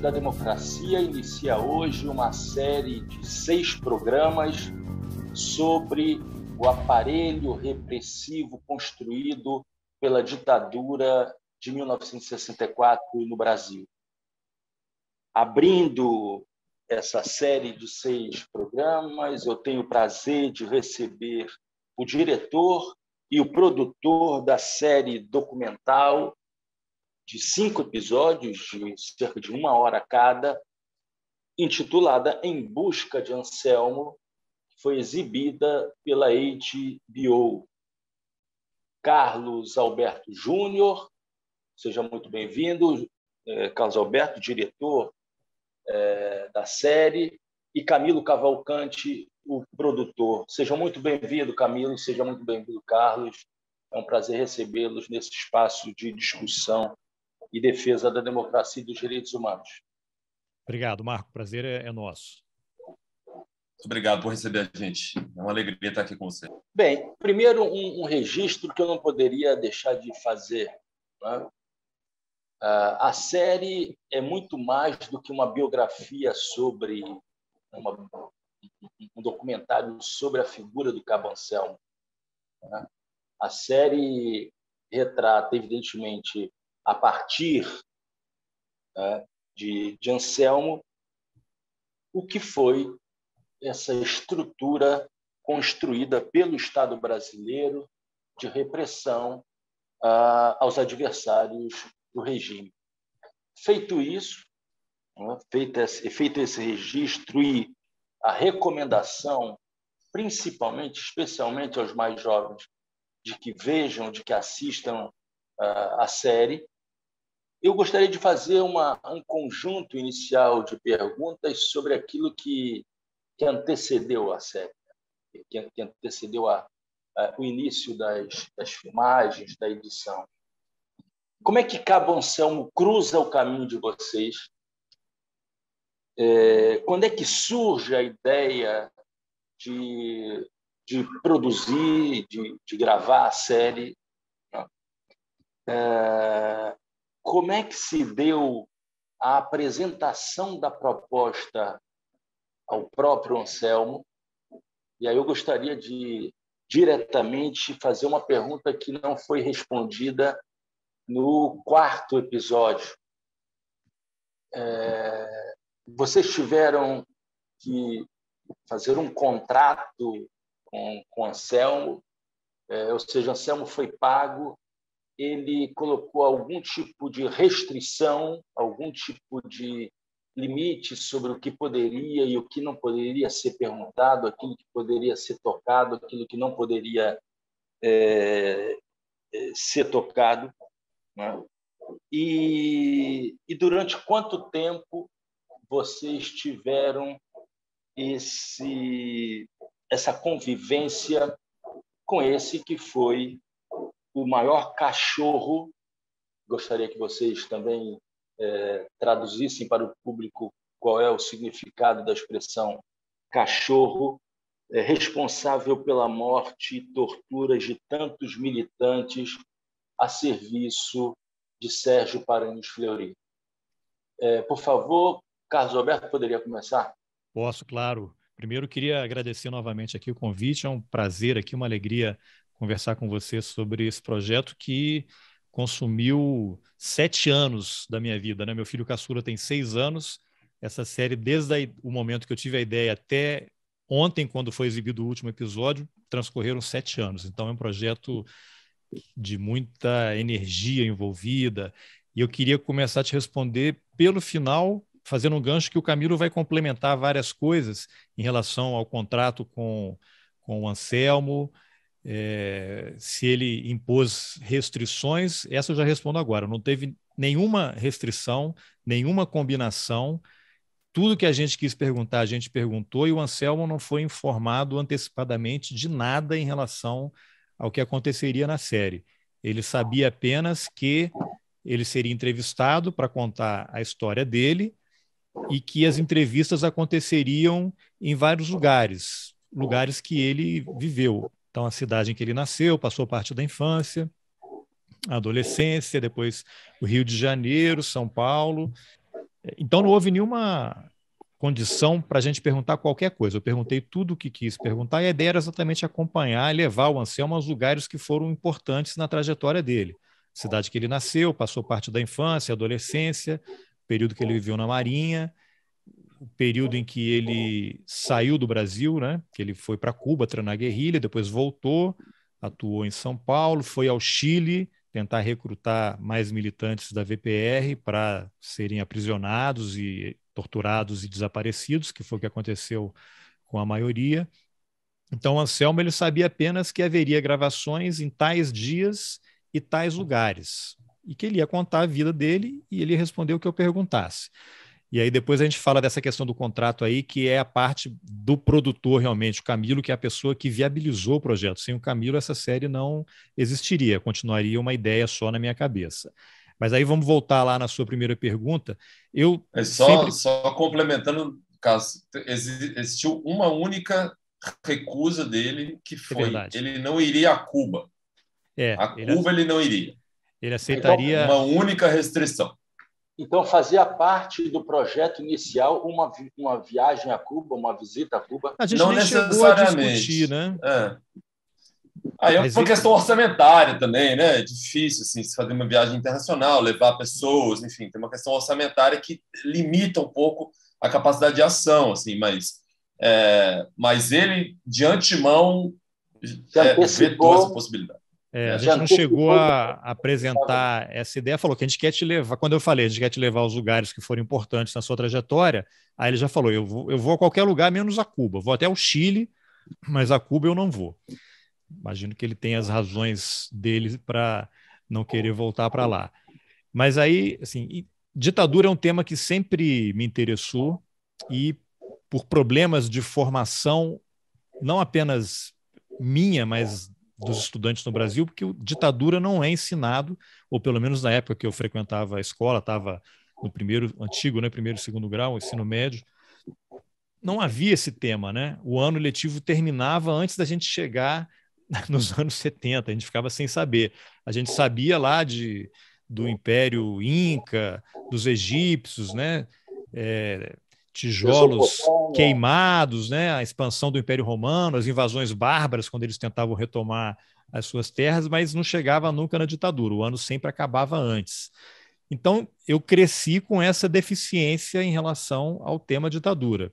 da Democracia inicia hoje uma série de seis programas sobre o aparelho repressivo construído pela ditadura de 1964 no Brasil. Abrindo essa série de seis programas, eu tenho o prazer de receber o diretor e o produtor da série documental de cinco episódios, de cerca de uma hora cada, intitulada Em Busca de Anselmo, que foi exibida pela HBO. Carlos Alberto Júnior, seja muito bem-vindo. É, Carlos Alberto, diretor é, da série, e Camilo Cavalcante, o produtor. Sejam muito bem-vindos, Camilo, seja muito bem-vindo, Carlos. É um prazer recebê-los nesse espaço de discussão e defesa da democracia e dos direitos humanos. Obrigado, Marco. Prazer é, é nosso. obrigado por receber a gente. É uma alegria estar aqui com você. Bem, primeiro um, um registro que eu não poderia deixar de fazer. Né? Ah, a série é muito mais do que uma biografia sobre uma, um documentário sobre a figura do Cabancel. Né? A série retrata, evidentemente, a partir né, de, de Anselmo, o que foi essa estrutura construída pelo Estado brasileiro de repressão ah, aos adversários do regime. Feito isso, né, feito, esse, feito esse registro e a recomendação, principalmente, especialmente aos mais jovens, de que vejam, de que assistam ah, a série, eu gostaria de fazer uma, um conjunto inicial de perguntas sobre aquilo que, que antecedeu a série, que, que antecedeu a, a, o início das, das filmagens, da edição. Como é que Cabo Anselmo cruza o caminho de vocês? É, quando é que surge a ideia de, de produzir, de, de gravar a série? É, como é que se deu a apresentação da proposta ao próprio Anselmo? E aí eu gostaria de diretamente fazer uma pergunta que não foi respondida no quarto episódio. É, vocês tiveram que fazer um contrato com, com Anselmo, é, ou seja, Anselmo foi pago ele colocou algum tipo de restrição, algum tipo de limite sobre o que poderia e o que não poderia ser perguntado, aquilo que poderia ser tocado, aquilo que não poderia é, é ser tocado. Né? E, e durante quanto tempo vocês tiveram esse, essa convivência com esse que foi o maior cachorro. Gostaria que vocês também é, traduzissem para o público qual é o significado da expressão cachorro, é, responsável pela morte e torturas de tantos militantes a serviço de Sérgio Paranhos Fleury. É, por favor, Carlos Alberto, poderia começar? Posso, claro. Primeiro, queria agradecer novamente aqui o convite. É um prazer aqui, uma alegria conversar com você sobre esse projeto que consumiu sete anos da minha vida. Né? Meu filho caçula tem seis anos. Essa série, desde o momento que eu tive a ideia até ontem, quando foi exibido o último episódio, transcorreram sete anos. Então, é um projeto de muita energia envolvida. E eu queria começar a te responder pelo final, fazendo um gancho que o Camilo vai complementar várias coisas em relação ao contrato com, com o Anselmo, é, se ele impôs restrições, essa eu já respondo agora. Não teve nenhuma restrição, nenhuma combinação. Tudo que a gente quis perguntar, a gente perguntou, e o Anselmo não foi informado antecipadamente de nada em relação ao que aconteceria na série. Ele sabia apenas que ele seria entrevistado para contar a história dele e que as entrevistas aconteceriam em vários lugares, lugares que ele viveu, então, a cidade em que ele nasceu, passou parte da infância, adolescência, depois o Rio de Janeiro, São Paulo. Então, não houve nenhuma condição para a gente perguntar qualquer coisa. Eu perguntei tudo o que quis perguntar e a ideia era exatamente acompanhar e levar o Anselmo aos lugares que foram importantes na trajetória dele. Cidade que ele nasceu, passou parte da infância, adolescência, período que ele viveu na Marinha, o período em que ele saiu do Brasil, né? Que ele foi para Cuba treinar guerrilha, depois voltou, atuou em São Paulo, foi ao Chile tentar recrutar mais militantes da VPR para serem aprisionados e torturados e desaparecidos, que foi o que aconteceu com a maioria. Então, Anselmo ele sabia apenas que haveria gravações em tais dias e tais lugares, e que ele ia contar a vida dele e ele respondeu o que eu perguntasse. E aí depois a gente fala dessa questão do contrato aí, que é a parte do produtor realmente, o Camilo, que é a pessoa que viabilizou o projeto. Sem o Camilo, essa série não existiria, continuaria uma ideia só na minha cabeça. Mas aí vamos voltar lá na sua primeira pergunta. Eu é só, sempre... só complementando, caso existiu uma única recusa dele que é foi é ele não iria a Cuba. É, a Cuba ele não iria. Ele aceitaria uma única restrição. Então, fazia parte do projeto inicial uma, vi uma viagem a Cuba, uma visita a Cuba. A gente não necessariamente. discutir, né? É. Aí é uma questão orçamentária também, né? É difícil, assim, se fazer uma viagem internacional, levar pessoas, enfim, tem uma questão orçamentária que limita um pouco a capacidade de ação, assim, mas, é, mas ele, de antemão, é, vetou essa possibilidade. É, é, a gente não chegou a apresentar essa ideia, falou que a gente quer te levar. Quando eu falei, a gente quer te levar aos lugares que foram importantes na sua trajetória, aí ele já falou: eu vou, eu vou a qualquer lugar menos a Cuba, vou até o Chile, mas a Cuba eu não vou. Imagino que ele tem as razões dele para não querer voltar para lá. Mas aí, assim, ditadura é um tema que sempre me interessou e por problemas de formação, não apenas minha, mas dos estudantes no Brasil, porque o ditadura não é ensinado, ou pelo menos na época que eu frequentava a escola, estava no primeiro antigo, né, primeiro e segundo grau, ensino médio, não havia esse tema, né? O ano letivo terminava antes da gente chegar nos anos 70, a gente ficava sem saber. A gente sabia lá de do Império Inca, dos egípcios, né? É, tijolos queimados, né? a expansão do Império Romano, as invasões bárbaras, quando eles tentavam retomar as suas terras, mas não chegava nunca na ditadura, o ano sempre acabava antes. Então, eu cresci com essa deficiência em relação ao tema ditadura.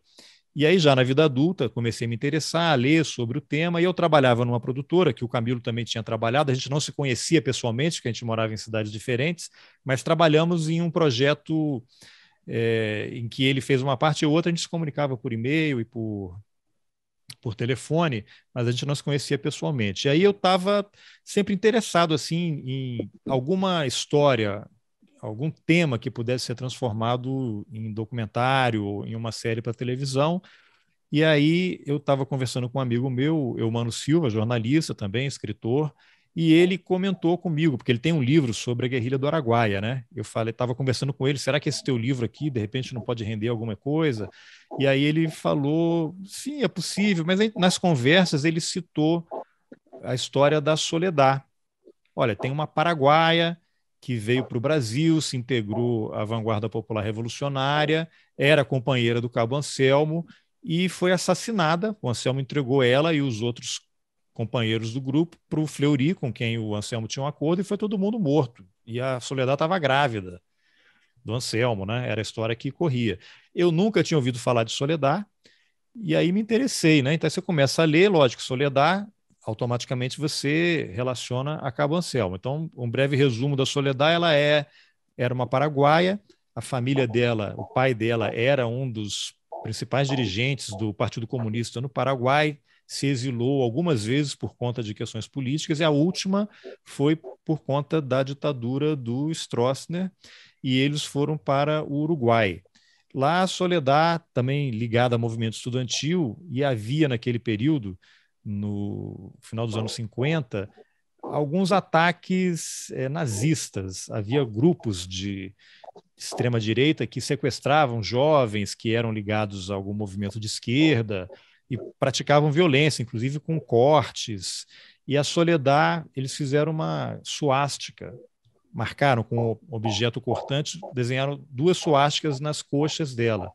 E aí, já na vida adulta, comecei a me interessar, a ler sobre o tema, e eu trabalhava numa produtora, que o Camilo também tinha trabalhado, a gente não se conhecia pessoalmente, porque a gente morava em cidades diferentes, mas trabalhamos em um projeto é, em que ele fez uma parte e outra, a gente se comunicava por e-mail e por, por telefone, mas a gente não se conhecia pessoalmente. E aí eu estava sempre interessado assim em alguma história, algum tema que pudesse ser transformado em documentário ou em uma série para televisão. E aí eu estava conversando com um amigo meu, Eumano Silva, jornalista também, escritor, e ele comentou comigo, porque ele tem um livro sobre a guerrilha do Araguaia, né? Eu falei, estava conversando com ele, será que esse teu livro aqui, de repente, não pode render alguma coisa? E aí ele falou, sim, é possível, mas nas conversas ele citou a história da Soledad. Olha, tem uma paraguaia que veio para o Brasil, se integrou à vanguarda popular revolucionária, era companheira do Cabo Anselmo e foi assassinada. O Anselmo entregou ela e os outros companheiros do grupo para o Fleury, com quem o Anselmo tinha um acordo, e foi todo mundo morto. E a Soledad estava grávida do Anselmo, né? Era a história que corria. Eu nunca tinha ouvido falar de Soledad, e aí me interessei, né? Então você começa a ler, lógico, Soledad, automaticamente você relaciona a Cabo Anselmo. Então, um breve resumo da Soledad, ela é era uma paraguaia, a família dela, o pai dela era um dos principais dirigentes do Partido Comunista no Paraguai, se exilou algumas vezes por conta de questões políticas, e a última foi por conta da ditadura do Stroessner, e eles foram para o Uruguai. Lá, a Soledad, também ligada ao movimento estudantil, e havia naquele período, no final dos anos 50, alguns ataques é, nazistas. Havia grupos de extrema-direita que sequestravam jovens que eram ligados a algum movimento de esquerda e praticavam violência, inclusive com cortes. E a Soledad, eles fizeram uma suástica, marcaram com um objeto cortante, desenharam duas suásticas nas coxas dela.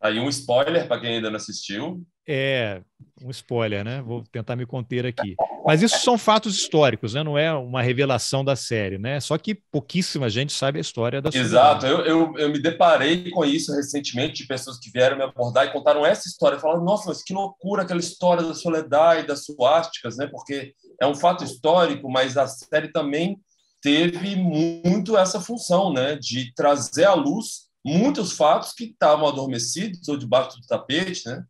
Tá aí um spoiler para quem ainda não assistiu. É, um spoiler, né? Vou tentar me conter aqui. Mas isso são fatos históricos, né? Não é uma revelação da série, né? Só que pouquíssima gente sabe a história da Exato. Eu, eu, eu, me deparei com isso recentemente, de pessoas que vieram me abordar e contaram essa história. Falaram, nossa, mas que loucura aquela história da Soledade, das suásticas, né? Porque é um fato histórico, mas a série também teve muito essa função, né? De trazer à luz muitos fatos que estavam adormecidos ou debaixo do tapete, né?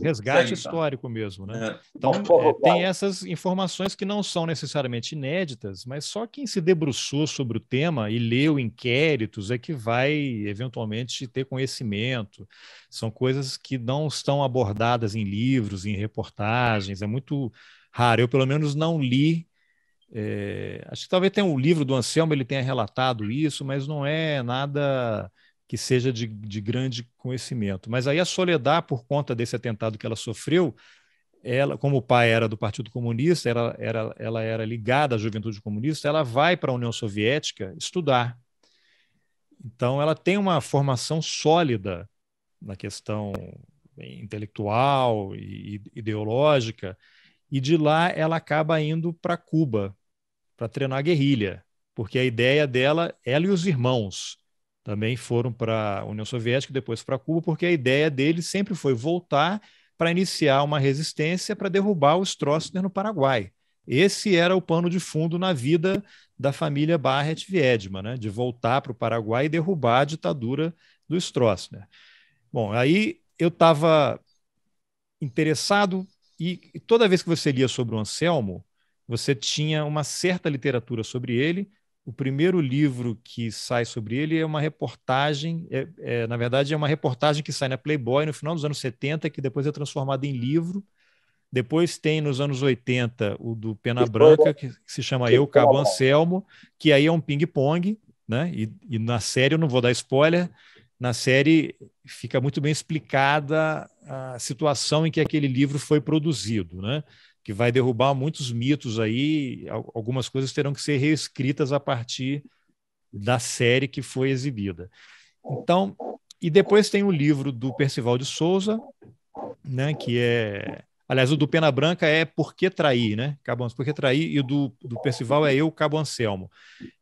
Resgate tá. histórico tá. mesmo, né? É. Então, é, tem essas informações que não são necessariamente inéditas, mas só quem se debruçou sobre o tema e leu inquéritos é que vai eventualmente ter conhecimento. São coisas que não estão abordadas em livros, em reportagens, é muito raro. Eu, pelo menos, não li. É... acho que talvez tenha um livro do Anselmo, ele tenha relatado isso, mas não é nada que seja de, de grande conhecimento. Mas aí a Soledad, por conta desse atentado que ela sofreu, ela, como o pai era do Partido Comunista, era, ela era ligada à Juventude Comunista, ela vai para a União Soviética estudar. Então, ela tem uma formação sólida na questão intelectual e ideológica, e de lá ela acaba indo para Cuba para treinar guerrilha, porque a ideia dela, ela e os irmãos, também foram para a União Soviética, e depois para Cuba, porque a ideia dele sempre foi voltar para iniciar uma resistência para derrubar o Stroessner no Paraguai. Esse era o pano de fundo na vida da família Barrett Viedma, né? de voltar para o Paraguai e derrubar a ditadura do Stroessner. Bom, aí eu estava interessado e toda vez que você lia sobre o Anselmo, você tinha uma certa literatura sobre ele, o primeiro livro que sai sobre ele é uma reportagem, é, é, na verdade, é uma reportagem que sai na Playboy no final dos anos 70, que depois é transformada em livro. Depois tem nos anos 80 o do Pena Branca, que, se chama Eu, Cabo Anselmo, que aí é um ping-pong, né? E, e, na série, eu não vou dar spoiler, na série fica muito bem explicada a situação em que aquele livro foi produzido, né? que vai derrubar muitos mitos aí, algumas coisas terão que ser reescritas a partir da série que foi exibida. Então, e depois tem o livro do Percival de Souza, né, que é, aliás, o do Pena Branca é Por que trair, né? Cabo, Por que trair e o do, do Percival é Eu, Cabo Anselmo.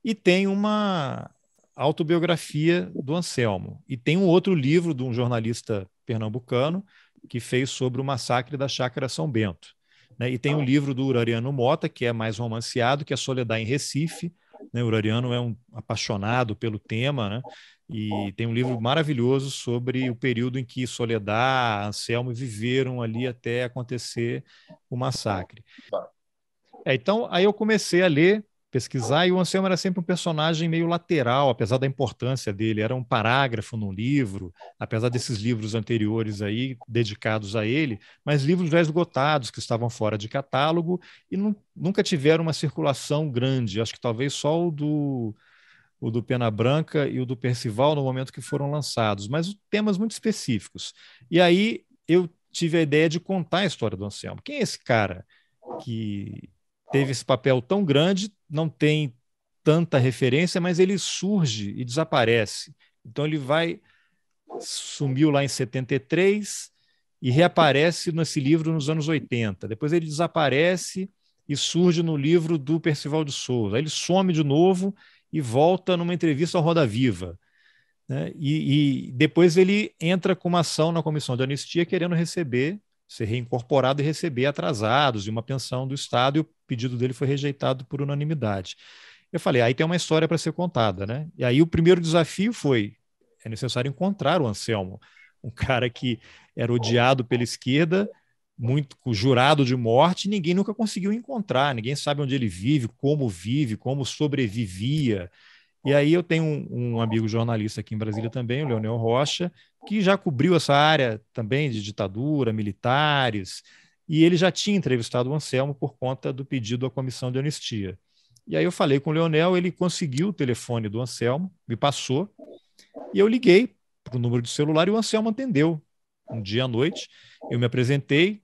E tem uma autobiografia do Anselmo. E tem um outro livro de um jornalista pernambucano que fez sobre o massacre da Chácara São Bento. Né? E tem o um livro do Urariano Mota, que é mais romanceado, que é Soledade em Recife. Né? O Urariano é um apaixonado pelo tema, né? e tem um livro maravilhoso sobre o período em que e Anselmo viveram ali até acontecer o massacre. É, então, aí eu comecei a ler pesquisar, e o Anselmo era sempre um personagem meio lateral, apesar da importância dele, era um parágrafo num livro, apesar desses livros anteriores aí dedicados a ele, mas livros já esgotados, que estavam fora de catálogo e não, nunca tiveram uma circulação grande, acho que talvez só o do o do Pena Branca e o do Percival no momento que foram lançados, mas temas muito específicos. E aí eu tive a ideia de contar a história do Anselmo. Quem é esse cara que teve esse papel tão grande, não tem tanta referência, mas ele surge e desaparece. Então ele vai sumiu lá em 73 e reaparece nesse livro nos anos 80. Depois ele desaparece e surge no livro do Percival de Souza. Aí ele some de novo e volta numa entrevista ao Roda Viva. Né? E, e, depois ele entra com uma ação na comissão de anistia querendo receber, ser reincorporado e receber atrasados e uma pensão do Estado. E o pedido dele foi rejeitado por unanimidade. Eu falei, ah, aí tem uma história para ser contada, né? E aí o primeiro desafio foi: é necessário encontrar o Anselmo, um cara que era odiado pela esquerda, muito jurado de morte, ninguém nunca conseguiu encontrar, ninguém sabe onde ele vive, como vive, como sobrevivia. E aí eu tenho um, um amigo jornalista aqui em Brasília também, o Leonel Rocha, que já cobriu essa área também de ditadura, militares, e ele já tinha entrevistado o Anselmo por conta do pedido à comissão de anistia. E aí eu falei com o Leonel, ele conseguiu o telefone do Anselmo, me passou, e eu liguei para o número de celular e o Anselmo atendeu. Um dia à noite, eu me apresentei,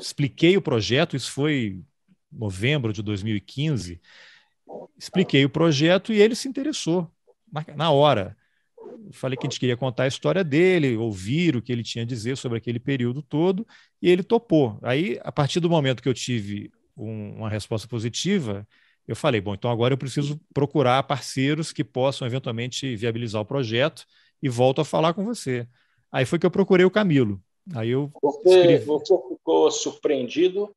expliquei o projeto, isso foi novembro de 2015, expliquei o projeto e ele se interessou na, na hora falei que a gente queria contar a história dele, ouvir o que ele tinha a dizer sobre aquele período todo, e ele topou. Aí, a partir do momento que eu tive um, uma resposta positiva, eu falei: bom, então agora eu preciso procurar parceiros que possam eventualmente viabilizar o projeto e volto a falar com você. Aí foi que eu procurei o Camilo. Aí eu você, você ficou surpreendido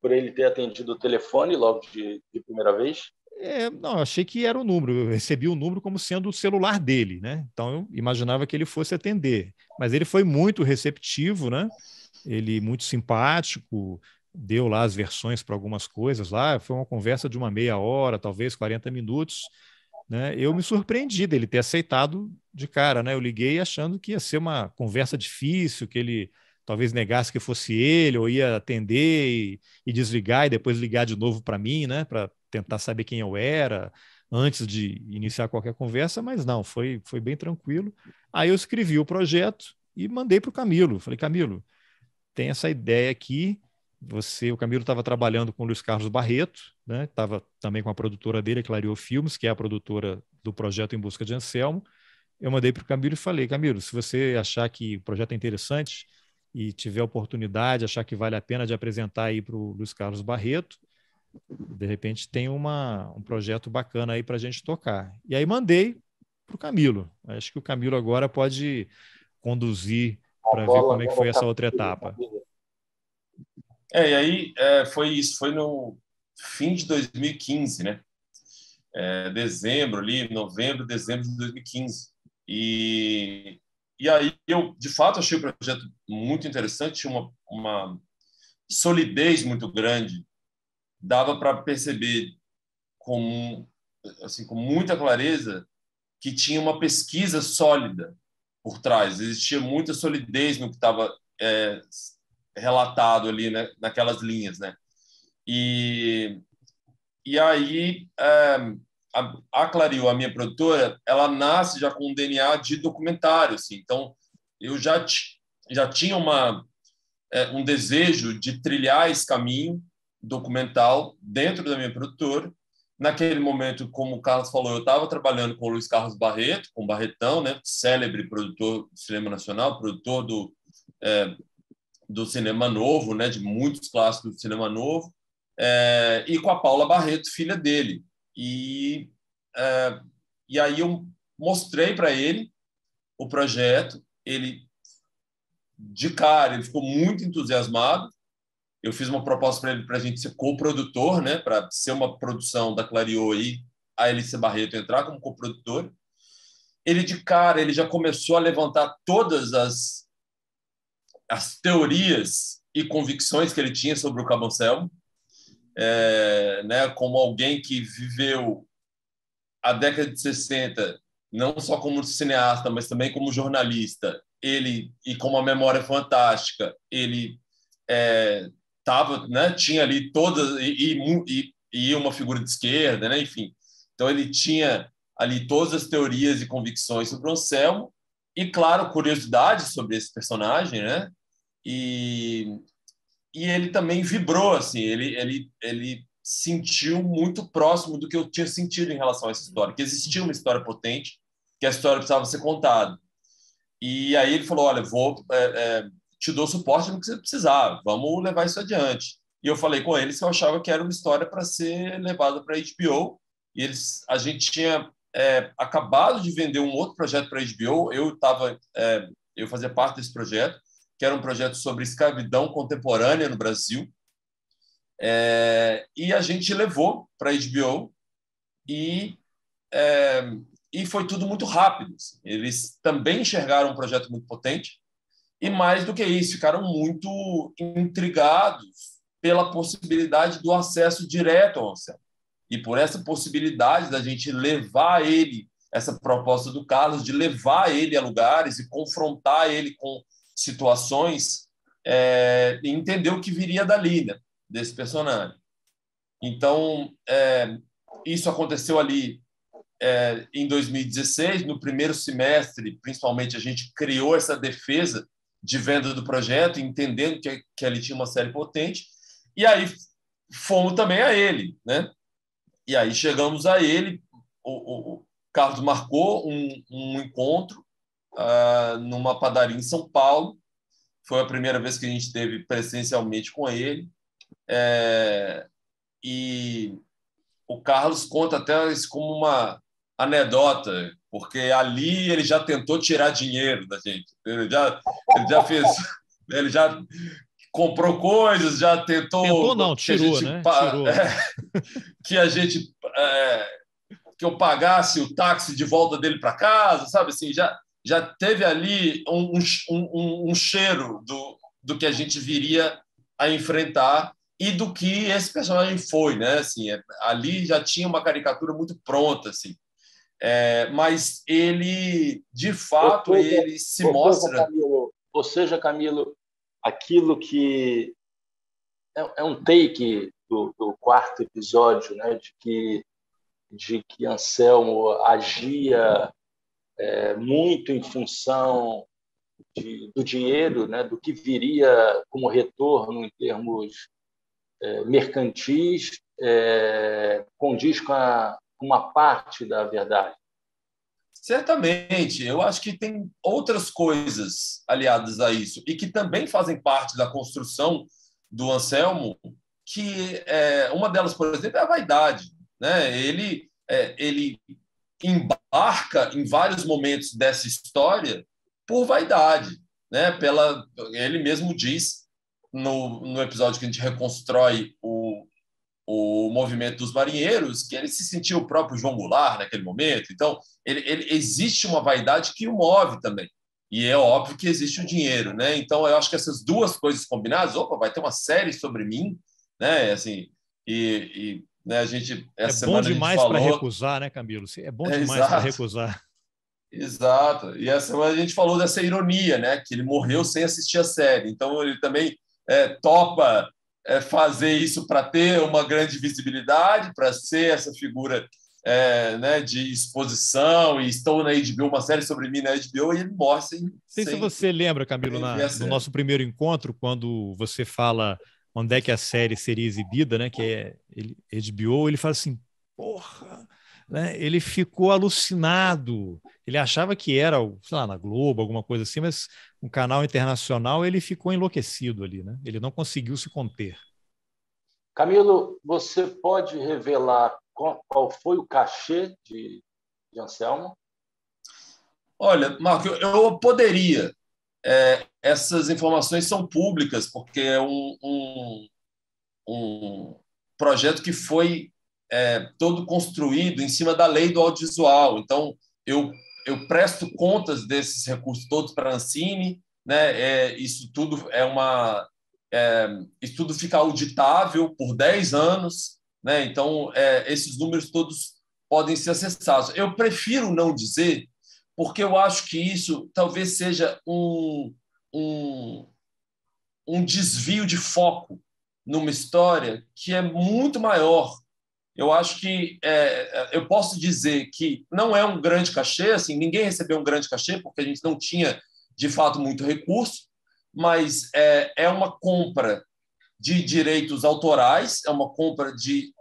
por ele ter atendido o telefone logo de, de primeira vez? É, não, eu achei que era o número. Eu recebi o número como sendo o celular dele, né? Então eu imaginava que ele fosse atender. Mas ele foi muito receptivo, né? Ele muito simpático, deu lá as versões para algumas coisas lá. Foi uma conversa de uma meia hora, talvez 40 minutos. Né? Eu me surpreendi dele ter aceitado de cara, né? Eu liguei achando que ia ser uma conversa difícil, que ele talvez negasse que fosse ele, ou ia atender e, e desligar e depois ligar de novo para mim, né? tentar saber quem eu era antes de iniciar qualquer conversa, mas não, foi, foi bem tranquilo. Aí eu escrevi o projeto e mandei para o Camilo. Falei, Camilo, tem essa ideia aqui. Você, o Camilo estava trabalhando com o Luiz Carlos Barreto, né? Estava também com a produtora dele, a Filmes, que é a produtora do projeto Em Busca de Anselmo. Eu mandei para o Camilo e falei, Camilo, se você achar que o projeto é interessante, e tiver oportunidade, achar que vale a pena de apresentar aí para o Luiz Carlos Barreto, de repente tem uma, um projeto bacana aí para a gente tocar. E aí mandei para o Camilo. Acho que o Camilo agora pode conduzir tá para ver como é que foi essa tá outra etapa. É, e aí é, foi isso, foi no fim de 2015, né? É, dezembro ali, novembro, dezembro de 2015. E, e aí eu, de fato, achei o projeto muito interessante, uma, uma solidez muito grande dava para perceber com, assim, com muita clareza que tinha uma pesquisa sólida por trás, existia muita solidez no que estava é, relatado ali né, naquelas linhas, né? E, e aí é, a, a a minha produtora, ela nasce já com um DNA de documentário, assim. Então eu já já tinha uma é, um desejo de trilhar esse caminho documental dentro da minha produtora. Naquele momento, como o Carlos falou, eu estava trabalhando com o Luiz Carlos Barreto, com o Barretão, né? célebre produtor do cinema nacional, produtor do, é, do cinema novo, né? de muitos clássicos do cinema novo, é, e com a Paula Barreto, filha dele. E, é, e aí eu mostrei para ele o projeto, ele de cara, ele ficou muito entusiasmado, eu fiz uma proposta para ele para a gente ser co-produtor, né, para ser uma produção da Clariô e a Elise Barreto entrar como co-produtor. Ele de cara, ele já começou a levantar todas as as teorias e convicções que ele tinha sobre o Cabancel, é, eh, né, como alguém que viveu a década de 60 não só como cineasta, mas também como jornalista. Ele e com uma memória fantástica, ele é, tava, né, tinha ali todas e, e, e uma figura de esquerda, né, enfim. Então ele tinha ali todas as teorias e convicções sobre o Anselmo e claro curiosidade sobre esse personagem, né? E, e ele também vibrou assim, ele ele ele sentiu muito próximo do que eu tinha sentido em relação a essa história, que existia uma história potente, que a história precisava ser contada. E aí ele falou, olha, vou é, é, te dou suporte no que você precisar, vamos levar isso adiante. E eu falei com eles que eu achava que era uma história para ser levada para a HBO, e eles, a gente tinha é, acabado de vender um outro projeto para HBO, eu estava, é, eu fazia parte desse projeto, que era um projeto sobre escravidão contemporânea no Brasil, é, e a gente levou para HBO, e é, e foi tudo muito rápido. Assim. Eles também enxergaram um projeto muito potente, e mais do que isso, ficaram muito intrigados pela possibilidade do acesso direto ao Anselmo. E por essa possibilidade da gente levar ele, essa proposta do Carlos, de levar ele a lugares e confrontar ele com situações é, e entender o que viria dali, né, desse personagem. Então, é, isso aconteceu ali é, em 2016, no primeiro semestre, principalmente, a gente criou essa defesa de venda do projeto, entendendo que, que ele tinha uma série potente, e aí fomos também a ele, né? E aí chegamos a ele, o, o Carlos marcou um, um encontro uh, numa padaria em São Paulo, foi a primeira vez que a gente teve presencialmente com ele, é, e o Carlos conta até isso como uma anedota porque ali ele já tentou tirar dinheiro da gente. Ele já, ele já fez, ele já comprou coisas, já tentou. Tentou não, tirou, gente, né? Tirou. É, que a gente é, que eu pagasse o táxi de volta dele para casa, sabe assim, já já teve ali um, um, um, um cheiro do, do que a gente viria a enfrentar e do que esse personagem foi, né? Assim, é, ali já tinha uma caricatura muito pronta, assim. É, mas ele, de fato, seja, ele se mostra. Seja, Camilo, ou seja, Camilo, aquilo que é, é um take do, do, quarto episódio, né, de que de que Anselmo agia é, muito em função de, do dinheiro, né, do que viria como retorno em termos é, mercantis, é, condiz com a, uma parte da verdade? Certamente, eu acho que tem outras coisas aliadas a isso e que também fazem parte da construção do Anselmo, que é, uma delas, por exemplo, é a vaidade. Né? Ele, é, ele embarca em vários momentos dessa história por vaidade. Né? Pela, ele mesmo diz no, no episódio que a gente reconstrói o o movimento dos marinheiros, que ele se sentiu o próprio João Goulart naquele momento. Então, ele, ele, existe uma vaidade que o move também. E é óbvio que existe o dinheiro, né? Então, eu acho que essas duas coisas combinadas, opa, vai ter uma série sobre mim, né? Assim, e, e né, a gente essa é bom demais falou... para recusar, né, Camilo? É bom é, demais para recusar. Exato. E essa semana a gente falou dessa ironia, né? Que ele morreu sem assistir a série. Então ele também é, topa é, fazer isso para ter uma grande visibilidade, para ser essa figura é, né, de exposição e estou na HBO, uma série sobre mim na HBO e ele morre sem... Não sei sem, se você lembra, Camilo, na, no nosso primeiro encontro, quando você fala onde é que a série seria exibida, né, que é ele, HBO, ele fala assim, porra, né, ele ficou alucinado. Ele achava que era, sei lá, na Globo, alguma coisa assim, mas um canal internacional, ele ficou enlouquecido ali, né? Ele não conseguiu se conter. Camilo, você pode revelar qual, qual foi o cachê de, de Anselmo? Olha, Marco, eu poderia. É, essas informações são públicas, porque é um, um, um projeto que foi é, todo construído em cima da lei do audiovisual. Então, eu, eu presto contas desses recursos todos para a Ancine, né? É, isso tudo é uma. É, isso tudo fica auditável por 10 anos, né? Então, é, esses números todos podem ser acessados. Eu prefiro não dizer, porque eu acho que isso talvez seja um, um, um desvio de foco numa história que é muito maior eu acho que é, é, eu posso dizer que não é um grande cachê, assim, ninguém recebeu um grande cachê, porque a gente não tinha, de fato, muito recurso, mas é, é uma compra de direitos autorais, é uma compra de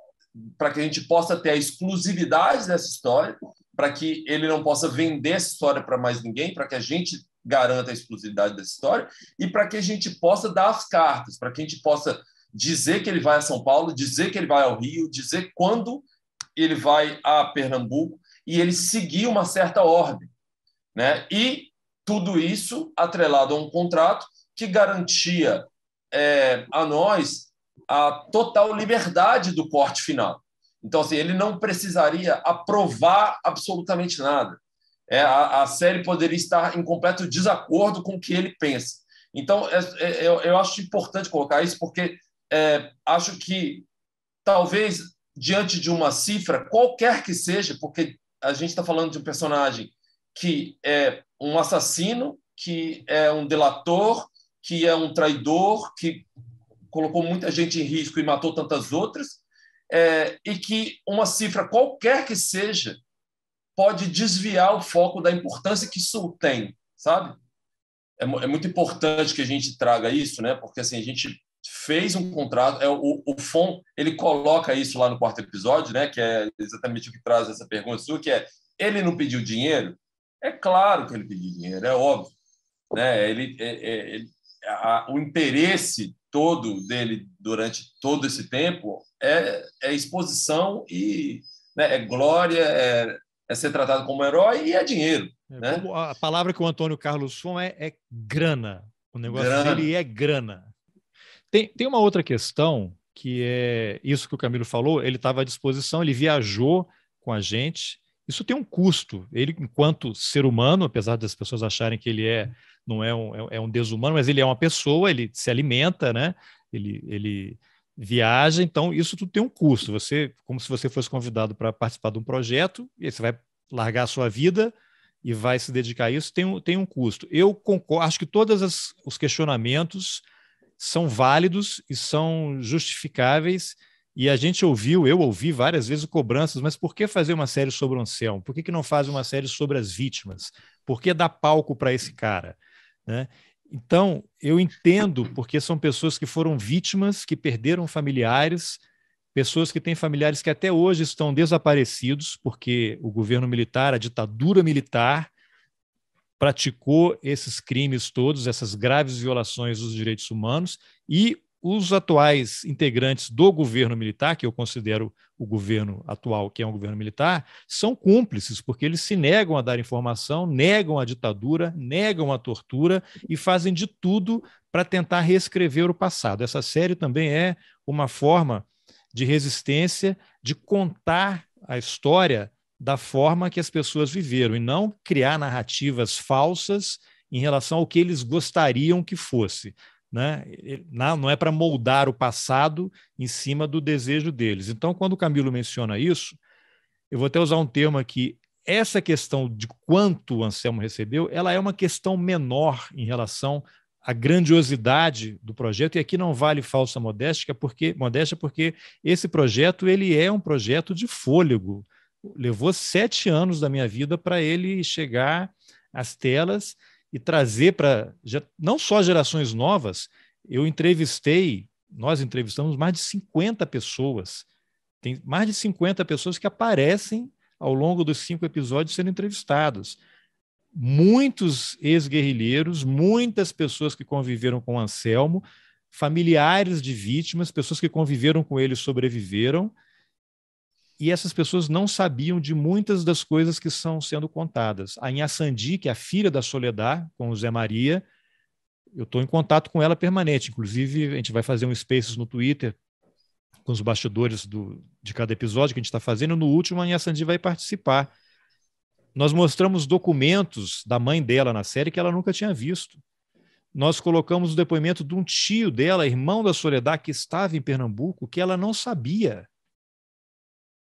para que a gente possa ter a exclusividade dessa história, para que ele não possa vender essa história para mais ninguém, para que a gente garanta a exclusividade dessa história e para que a gente possa dar as cartas, para que a gente possa dizer que ele vai a São Paulo, dizer que ele vai ao Rio, dizer quando ele vai a Pernambuco e ele seguir uma certa ordem. Né? E tudo isso atrelado a um contrato que garantia é, a nós a total liberdade do corte final. Então, assim, ele não precisaria aprovar absolutamente nada. É, a, a, série poderia estar em completo desacordo com o que ele pensa. Então, é, é eu, eu acho importante colocar isso, porque é, acho que talvez diante de uma cifra, qualquer que seja, porque a gente está falando de um personagem que é um assassino, que é um delator, que é um traidor, que colocou muita gente em risco e matou tantas outras, é, e que uma cifra qualquer que seja pode desviar o foco da importância que isso tem, sabe? É, é muito importante que a gente traga isso, né? Porque assim a gente fez um contrato. É, o, o FON ele coloca isso lá no quarto episódio, né? Que é exatamente o que traz essa pergunta sua, que é ele não pediu dinheiro? É claro que ele pediu dinheiro, é óbvio. Né? Ele, é, é ele a, o interesse todo dele durante todo esse tempo é, é exposição e né, é glória, é, é, ser tratado como herói e é dinheiro. É, né? A palavra que o Antônio Carlos Fon é, é grana. O negócio grana. dele é grana. Tem, tem uma outra questão que é isso que o Camilo falou, ele estava à disposição, ele viajou com a gente. Isso tem um custo. Ele, enquanto ser humano, apesar das pessoas acharem que ele é não é um, é, é um desumano, mas ele é uma pessoa, ele se alimenta, né? Ele, ele viaja, então isso tudo tem um custo. Você, como se você fosse convidado para participar de um projeto, e você vai largar a sua vida e vai se dedicar a isso, tem um, tem um custo. Eu concordo, acho que todos os questionamentos são válidos e são justificáveis. E a gente ouviu, eu ouvi várias vezes cobranças, mas por que fazer uma série sobre o Anselmo? Por que, que não faz uma série sobre as vítimas? Por que dar palco para esse cara? Né? Então, eu entendo, porque são pessoas que foram vítimas, que perderam familiares, pessoas que têm familiares que até hoje estão desaparecidos, porque o governo militar, a ditadura militar, praticou esses crimes todos, essas graves violações dos direitos humanos, e os atuais integrantes do governo militar, que eu considero o governo atual, que é um governo militar, são cúmplices, porque eles se negam a dar informação, negam a ditadura, negam a tortura e fazem de tudo para tentar reescrever o passado. Essa série também é uma forma de resistência, de contar a história da forma que as pessoas viveram e não criar narrativas falsas em relação ao que eles gostariam que fosse. Né? Não é para moldar o passado em cima do desejo deles. Então, quando o Camilo menciona isso, eu vou até usar um termo aqui. Essa questão de quanto o Anselmo recebeu, ela é uma questão menor em relação à grandiosidade do projeto, e aqui não vale falsa modéstia, porque modéstia porque esse projeto ele é um projeto de fôlego levou sete anos da minha vida para ele chegar às telas e trazer para não só gerações novas, eu entrevistei, nós entrevistamos mais de 50 pessoas. Tem mais de 50 pessoas que aparecem ao longo dos cinco episódios sendo entrevistados. Muitos ex-guerrilheiros, muitas pessoas que conviveram com Anselmo, familiares de vítimas, pessoas que conviveram com ele sobreviveram, e essas pessoas não sabiam de muitas das coisas que são sendo contadas. A Sandi que é a filha da Soledad, com o Zé Maria, eu estou em contato com ela permanente. Inclusive, a gente vai fazer um Spaces no Twitter com os bastidores do, de cada episódio que a gente está fazendo. No último, a Sandi vai participar. Nós mostramos documentos da mãe dela na série que ela nunca tinha visto. Nós colocamos o depoimento de um tio dela, irmão da Soledad, que estava em Pernambuco, que ela não sabia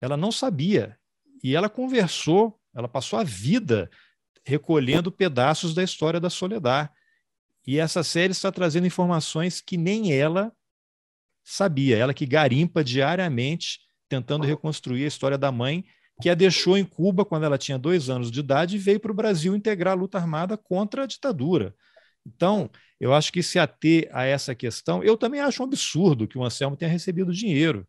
ela não sabia. E ela conversou, ela passou a vida recolhendo pedaços da história da Soledad. E essa série está trazendo informações que nem ela sabia. Ela que garimpa diariamente, tentando reconstruir a história da mãe, que a deixou em Cuba quando ela tinha dois anos de idade e veio para o Brasil integrar a luta armada contra a ditadura. Então, eu acho que se ater a essa questão, eu também acho um absurdo que o Anselmo tenha recebido dinheiro.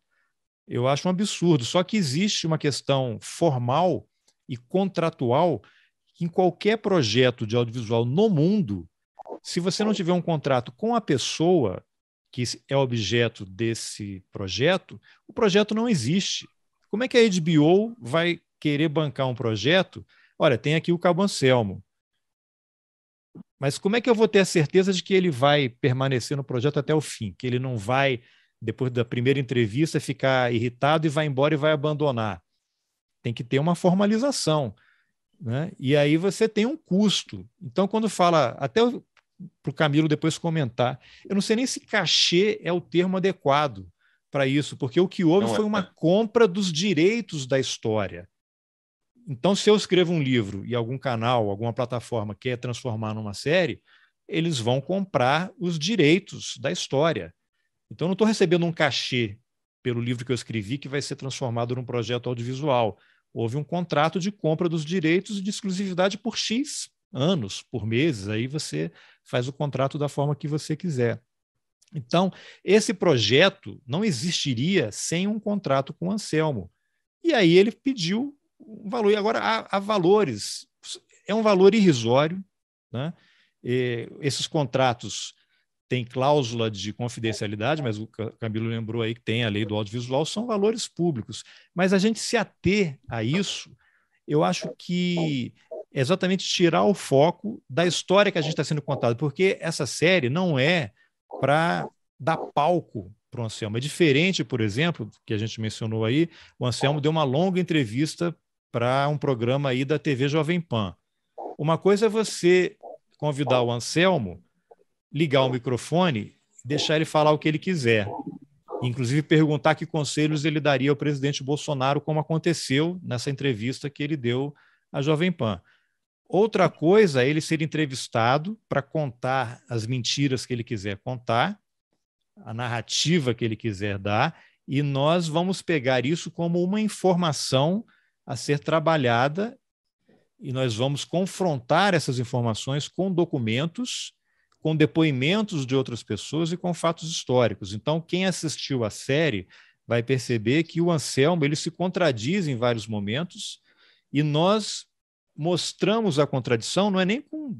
Eu acho um absurdo. Só que existe uma questão formal e contratual que em qualquer projeto de audiovisual no mundo, se você não tiver um contrato com a pessoa que é objeto desse projeto, o projeto não existe. Como é que a HBO vai querer bancar um projeto? Olha, tem aqui o Cabo Anselmo. Mas como é que eu vou ter a certeza de que ele vai permanecer no projeto até o fim, que ele não vai depois da primeira entrevista, ficar irritado e vai embora e vai abandonar. Tem que ter uma formalização. Né? E aí você tem um custo. Então, quando fala, até para o Camilo depois comentar, eu não sei nem se cachê é o termo adequado para isso, porque o que houve não foi é. uma né? compra dos direitos da história. Então, se eu escrevo um livro e algum canal, alguma plataforma quer transformar numa série, eles vão comprar os direitos da história. Então, eu não estou recebendo um cachê pelo livro que eu escrevi que vai ser transformado num projeto audiovisual. Houve um contrato de compra dos direitos de exclusividade por X anos, por meses. Aí você faz o contrato da forma que você quiser. Então, esse projeto não existiria sem um contrato com o Anselmo. E aí ele pediu um valor. E agora há, há valores. É um valor irrisório. Né? E esses contratos tem cláusula de confidencialidade, mas o Camilo lembrou aí que tem a lei do audiovisual, são valores públicos. Mas a gente se ater a isso, eu acho que é exatamente tirar o foco da história que a gente está sendo contada, porque essa série não é para dar palco para o Anselmo. É diferente, por exemplo, que a gente mencionou aí, o Anselmo deu uma longa entrevista para um programa aí da TV Jovem Pan. Uma coisa é você convidar o Anselmo ligar o microfone deixar ele falar o que ele quiser. Inclusive perguntar que conselhos ele daria ao presidente Bolsonaro, como aconteceu nessa entrevista que ele deu à Jovem Pan. Outra coisa é ele ser entrevistado para contar as mentiras que ele quiser contar, a narrativa que ele quiser dar, e nós vamos pegar isso como uma informação a ser trabalhada e nós vamos confrontar essas informações com documentos com depoimentos de outras pessoas e com fatos históricos. Então, quem assistiu à série vai perceber que o Anselmo ele se contradiz em vários momentos e nós mostramos a contradição não é nem com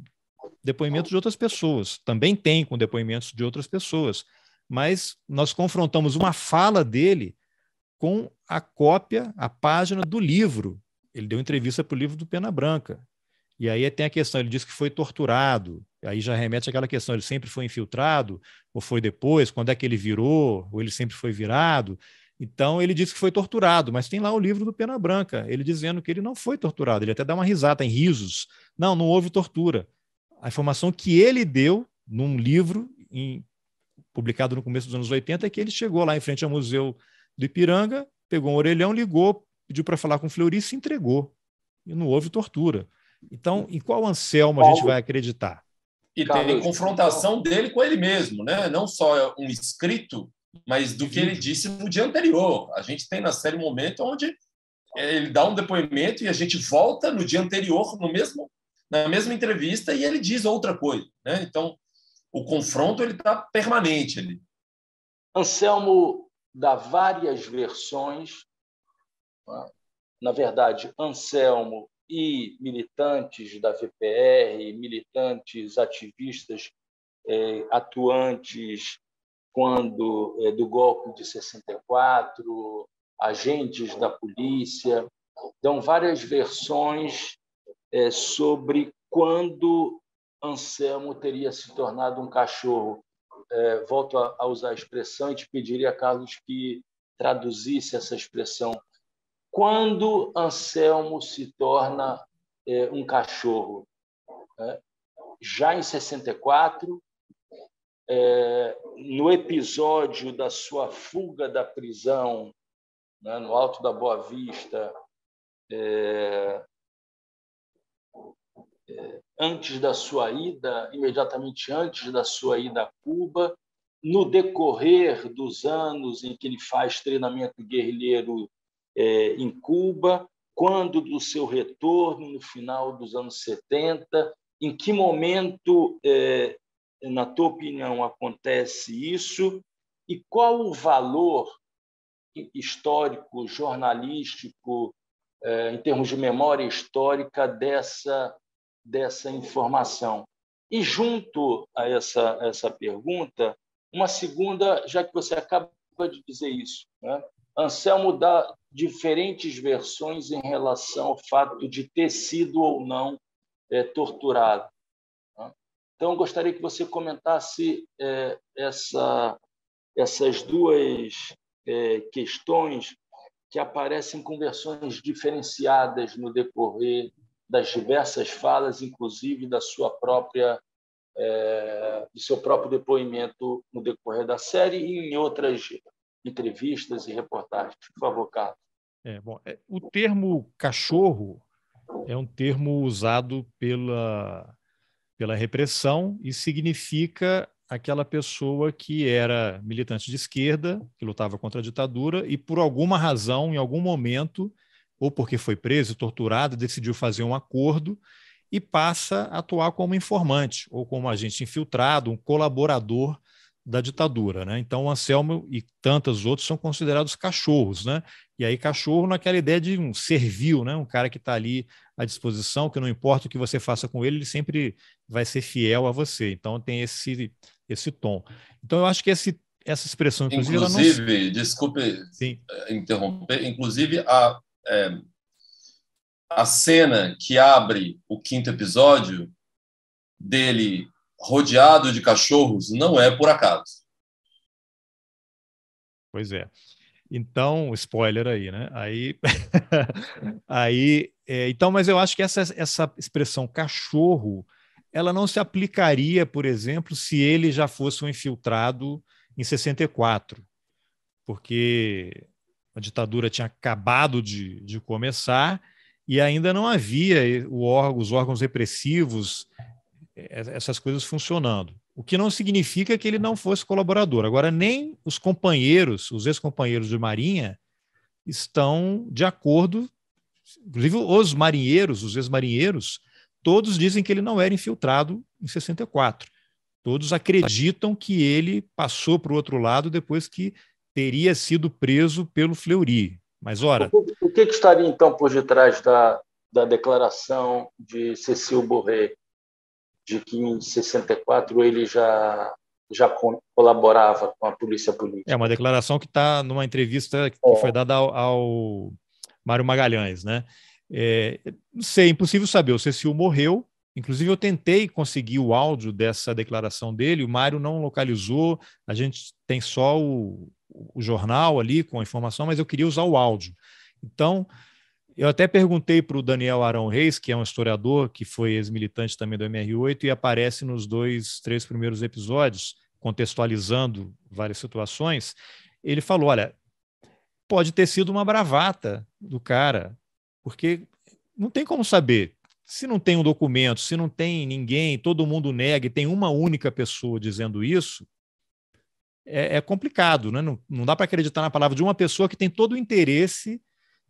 depoimentos de outras pessoas, também tem com depoimentos de outras pessoas, mas nós confrontamos uma fala dele com a cópia, a página do livro. Ele deu entrevista para o livro do Pena Branca. E aí tem a questão, ele disse que foi torturado, aí já remete àquela questão, ele sempre foi infiltrado, ou foi depois, quando é que ele virou, ou ele sempre foi virado. Então ele diz que foi torturado, mas tem lá o livro do Pena Branca, ele dizendo que ele não foi torturado, ele até dá uma risada em risos. Não, não houve tortura. A informação que ele deu num livro em, publicado no começo dos anos 80 é que ele chegou lá em frente ao Museu do Ipiranga, pegou um orelhão, ligou, pediu para falar com o Fleury e se entregou. E não houve tortura. Então, em qual Anselmo a gente vai acreditar? E tem confrontação dele com ele mesmo, né? não só um escrito, mas do que ele disse no dia anterior. A gente tem na série um momento onde é, ele dá um depoimento e a gente volta no dia anterior, no mesmo, na mesma entrevista, e ele diz outra coisa. Né? Então, o confronto ele está permanente ali. Anselmo dá várias versões. Na verdade, Anselmo e militantes da VPR, militantes ativistas é, atuantes quando é, do golpe de 64, agentes da polícia, dão várias versões é, sobre quando Anselmo teria se tornado um cachorro. volto a, a usar a expressão e te pediria, Carlos, que traduzisse essa expressão quando Anselmo se torna é, um cachorro? Né? Já em 64, é, no episódio da sua fuga da prisão, né, no Alto da Boa Vista, é, é, antes da sua ida, imediatamente antes da sua ida a Cuba, no decorrer dos anos em que ele faz treinamento guerrilheiro é, em Cuba, quando do seu retorno, no final dos anos 70, em que momento, é, na tua opinião, acontece isso e qual o valor histórico, jornalístico, é, em termos de memória histórica dessa, dessa informação? E junto a essa, essa pergunta, uma segunda, já que você acaba de dizer isso, né? Anselmo dá, diferentes versões em relação ao fato de ter sido ou não é, torturado. Né? Então, gostaria que você comentasse é, essa, essas duas é, questões que aparecem com versões diferenciadas no decorrer das diversas falas, inclusive da sua própria é, do seu próprio depoimento no decorrer da série e em outras entrevistas e reportagens. Por favor, Carlos. É, bom, é, o termo cachorro é um termo usado pela, pela repressão e significa aquela pessoa que era militante de esquerda, que lutava contra a ditadura e, por alguma razão, em algum momento, ou porque foi preso, torturado, decidiu fazer um acordo e passa a atuar como informante ou como agente infiltrado, um colaborador da ditadura, né? Então, Anselmo e tantos outros são considerados cachorros, né? E aí, cachorro naquela ideia de um servil, né? Um cara que está ali à disposição, que não importa o que você faça com ele, ele sempre vai ser fiel a você. Então, tem esse esse tom. Então, eu acho que esse, essa expressão, inclusive, inclusive não... desculpe Sim. Eh, interromper, inclusive a é, a cena que abre o quinto episódio dele rodeado de cachorros não é por acaso. Pois é. Então, spoiler aí, né? Aí, aí, é, então, mas eu acho que essa, essa expressão cachorro, ela não se aplicaria, por exemplo, se ele já fosse um infiltrado em 64, porque a ditadura tinha acabado de, de começar e ainda não havia órgão, os órgãos repressivos essas coisas funcionando. O que não significa que ele não fosse colaborador. Agora, nem os companheiros, os ex-companheiros de Marinha, estão de acordo. Inclusive, os marinheiros, os ex-marinheiros, todos dizem que ele não era infiltrado em 64. Todos acreditam que ele passou para o outro lado depois que teria sido preso pelo Fleury. Mas, ora. O, o que, que estaria, então, por detrás da, da declaração de Cecil Borré? de que em 64 ele já já colaborava com a polícia política. É uma declaração que está numa entrevista que é. foi dada ao, ao Mário Magalhães, né? É, não sei, é impossível saber. O Cecil morreu. Inclusive, eu tentei conseguir o áudio dessa declaração dele, o Mário não localizou, a gente tem só o, o jornal ali com a informação, mas eu queria usar o áudio. Então, eu até perguntei para o Daniel Arão Reis, que é um historiador, que foi ex-militante também do MR8 e aparece nos dois, três primeiros episódios, contextualizando várias situações. Ele falou: olha, pode ter sido uma bravata do cara, porque não tem como saber. Se não tem um documento, se não tem ninguém, todo mundo nega e tem uma única pessoa dizendo isso, é, é complicado, né? não, não dá para acreditar na palavra de uma pessoa que tem todo o interesse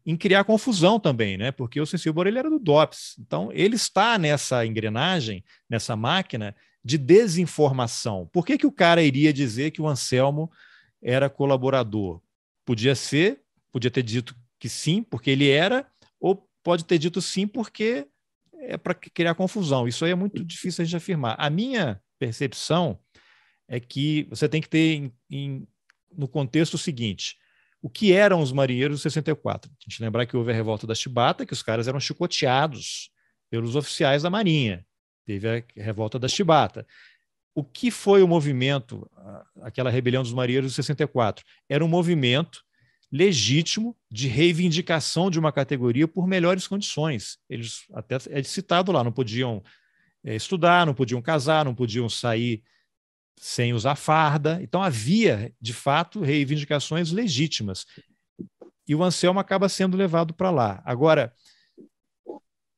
em criar confusão também, né? Porque o Cecil Borelli era do DOPS. Então, ele está nessa engrenagem, nessa máquina de desinformação. Por que, que o cara iria dizer que o Anselmo era colaborador? Podia ser, podia ter dito que sim, porque ele era, ou pode ter dito sim porque é para criar confusão. Isso aí é muito difícil a gente afirmar. A minha percepção é que você tem que ter em, em, no contexto o seguinte: o que eram os marinheiros de 64. A gente lembrar que houve a revolta da Chibata, que os caras eram chicoteados pelos oficiais da Marinha. Teve a revolta da Chibata. O que foi o movimento, aquela rebelião dos marinheiros de 64? Era um movimento legítimo de reivindicação de uma categoria por melhores condições. Eles até é citado lá, não podiam é, estudar, não podiam casar, não podiam sair sem usar farda. Então havia, de fato, reivindicações legítimas. E o Anselmo acaba sendo levado para lá. Agora,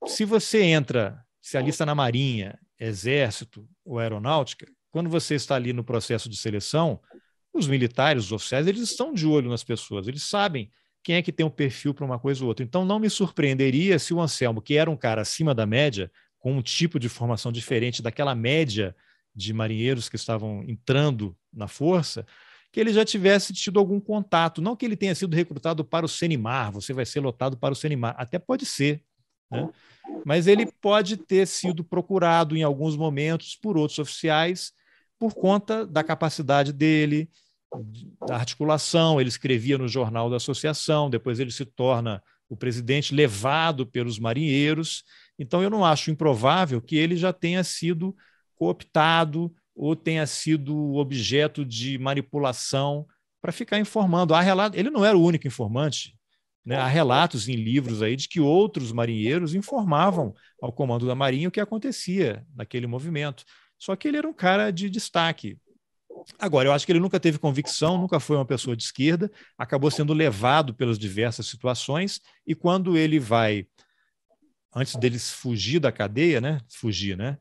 se você entra, se alista na Marinha, Exército ou Aeronáutica, quando você está ali no processo de seleção, os militares, os oficiais, eles estão de olho nas pessoas, eles sabem quem é que tem um perfil para uma coisa ou outra. Então, não me surpreenderia se o Anselmo, que era um cara acima da média, com um tipo de formação diferente daquela média de marinheiros que estavam entrando na força, que ele já tivesse tido algum contato. Não que ele tenha sido recrutado para o Senimar, você vai ser lotado para o Senimar. Até pode ser. Né? Mas ele pode ter sido procurado em alguns momentos por outros oficiais por conta da capacidade dele, da articulação. Ele escrevia no jornal da associação, depois ele se torna o presidente, levado pelos marinheiros. Então, eu não acho improvável que ele já tenha sido cooptado ou tenha sido objeto de manipulação para ficar informando. Há relato, ele não era o único informante. Né? Há relatos em livros aí de que outros marinheiros informavam ao comando da Marinha o que acontecia naquele movimento. Só que ele era um cara de destaque. Agora, eu acho que ele nunca teve convicção, nunca foi uma pessoa de esquerda, acabou sendo levado pelas diversas situações, e quando ele vai, antes deles fugir da cadeia, né? Fugir, né?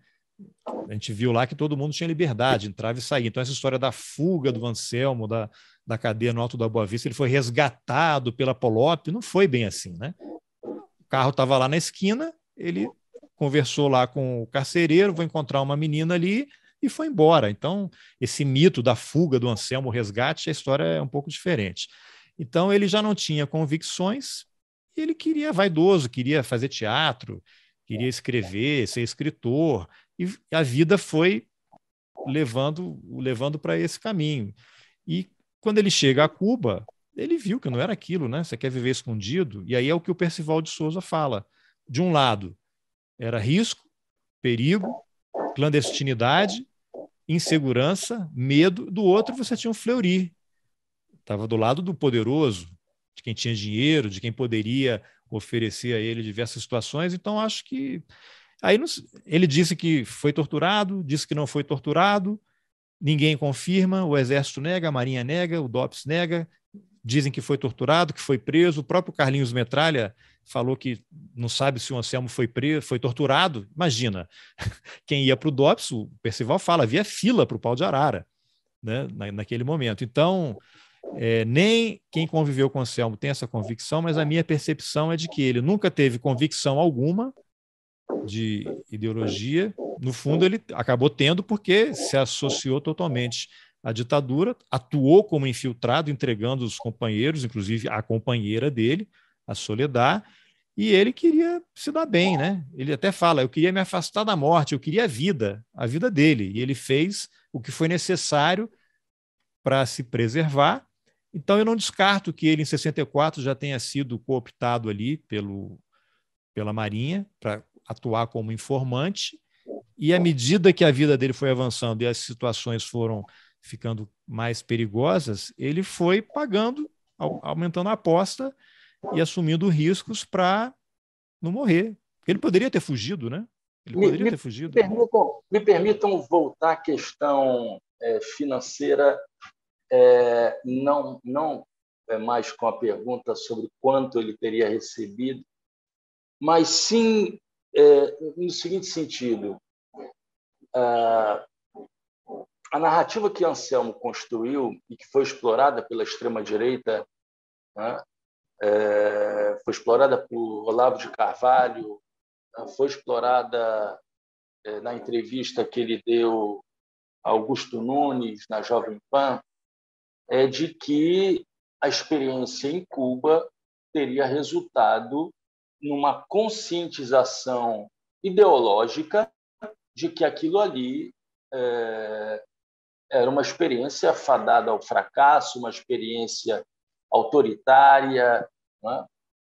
a gente viu lá que todo mundo tinha liberdade, entrava e saía. Então, essa história da fuga do Anselmo, da, da cadeia no Alto da Boa Vista, ele foi resgatado pela Polop, não foi bem assim, né? O carro estava lá na esquina, ele conversou lá com o carcereiro, vou encontrar uma menina ali e foi embora. Então, esse mito da fuga do Anselmo, o resgate, a história é um pouco diferente. Então, ele já não tinha convicções, ele queria vaidoso, queria fazer teatro, queria escrever, ser escritor, e a vida foi levando levando para esse caminho. E quando ele chega a Cuba, ele viu que não era aquilo, né? Você quer viver escondido? E aí é o que o Percival de Souza fala. De um lado, era risco, perigo, clandestinidade, insegurança, medo. Do outro, você tinha o um Fleury. Estava do lado do poderoso, de quem tinha dinheiro, de quem poderia oferecer a ele diversas situações. Então, acho que Aí ele disse que foi torturado, disse que não foi torturado, ninguém confirma, o Exército nega, a Marinha nega, o DOPS nega, dizem que foi torturado, que foi preso, o próprio Carlinhos Metralha falou que não sabe se o Anselmo foi preso, foi torturado. Imagina, quem ia para o DOPS, o Percival fala, havia fila para o pau de arara né, naquele momento. Então, é, nem quem conviveu com o Anselmo tem essa convicção, mas a minha percepção é de que ele nunca teve convicção alguma de ideologia, no fundo ele acabou tendo porque se associou totalmente à ditadura, atuou como infiltrado, entregando os companheiros, inclusive a companheira dele, a Soledad, e ele queria se dar bem, né? Ele até fala: eu queria me afastar da morte, eu queria a vida, a vida dele. E ele fez o que foi necessário para se preservar. Então eu não descarto que ele em 64 já tenha sido cooptado ali pelo, pela Marinha para atuar como informante, e à medida que a vida dele foi avançando e as situações foram ficando mais perigosas, ele foi pagando, aumentando a aposta e assumindo riscos para não morrer. Ele poderia ter fugido, né? Ele me, poderia me ter fugido. Permitam, me permitam voltar à questão é, financeira, é, não, não é mais com a pergunta sobre quanto ele teria recebido, mas sim é, no seguinte sentido: a, a narrativa que Anselmo construiu e que foi explorada pela extrema-direita, né, é, foi explorada por Olavo de Carvalho, né, foi explorada é, na entrevista que ele deu a Augusto Nunes na Jovem Pan, é de que a experiência em Cuba teria resultado numa conscientização ideológica de que aquilo ali é, era uma experiência fadada ao fracasso, uma experiência autoritária, é?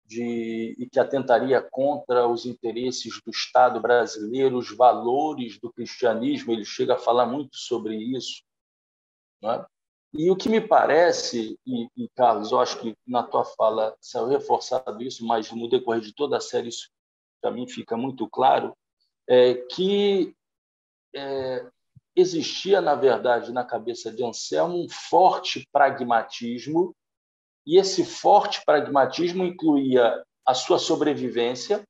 de, e que atentaria contra os interesses do Estado brasileiro, os valores do cristianismo. Ele chega a falar muito sobre isso. E o que me parece, e, e, Carlos, eu acho que na tua fala saiu reforçado isso, mas no decorrer de toda a série isso para mim fica muito claro, é que é, existia, na verdade, na cabeça de Anselmo, um forte pragmatismo, e esse forte pragmatismo incluía a sua sobrevivência,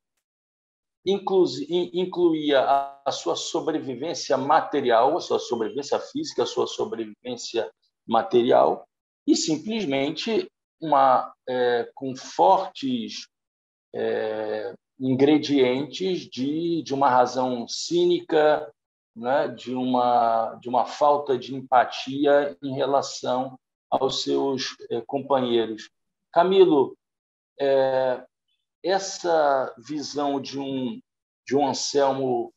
incluía a sua sobrevivência material, a sua sobrevivência física, a sua sobrevivência material e simplesmente uma é, com fortes é, ingredientes de, de uma razão cínica, né, de uma de uma falta de empatia em relação aos seus é, companheiros. Camilo, é, essa visão de um de um Anselmo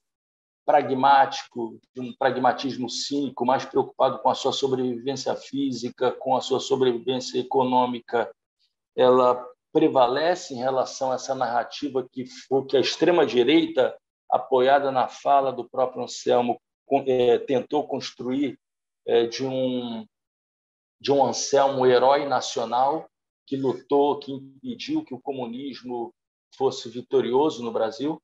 pragmático, de um pragmatismo cínico, mais preocupado com a sua sobrevivência física, com a sua sobrevivência econômica, ela prevalece em relação a essa narrativa que foi que a extrema direita, apoiada na fala do próprio Anselmo, é, tentou construir é, de um de um Anselmo herói nacional que lutou, que impediu que o comunismo fosse vitorioso no Brasil.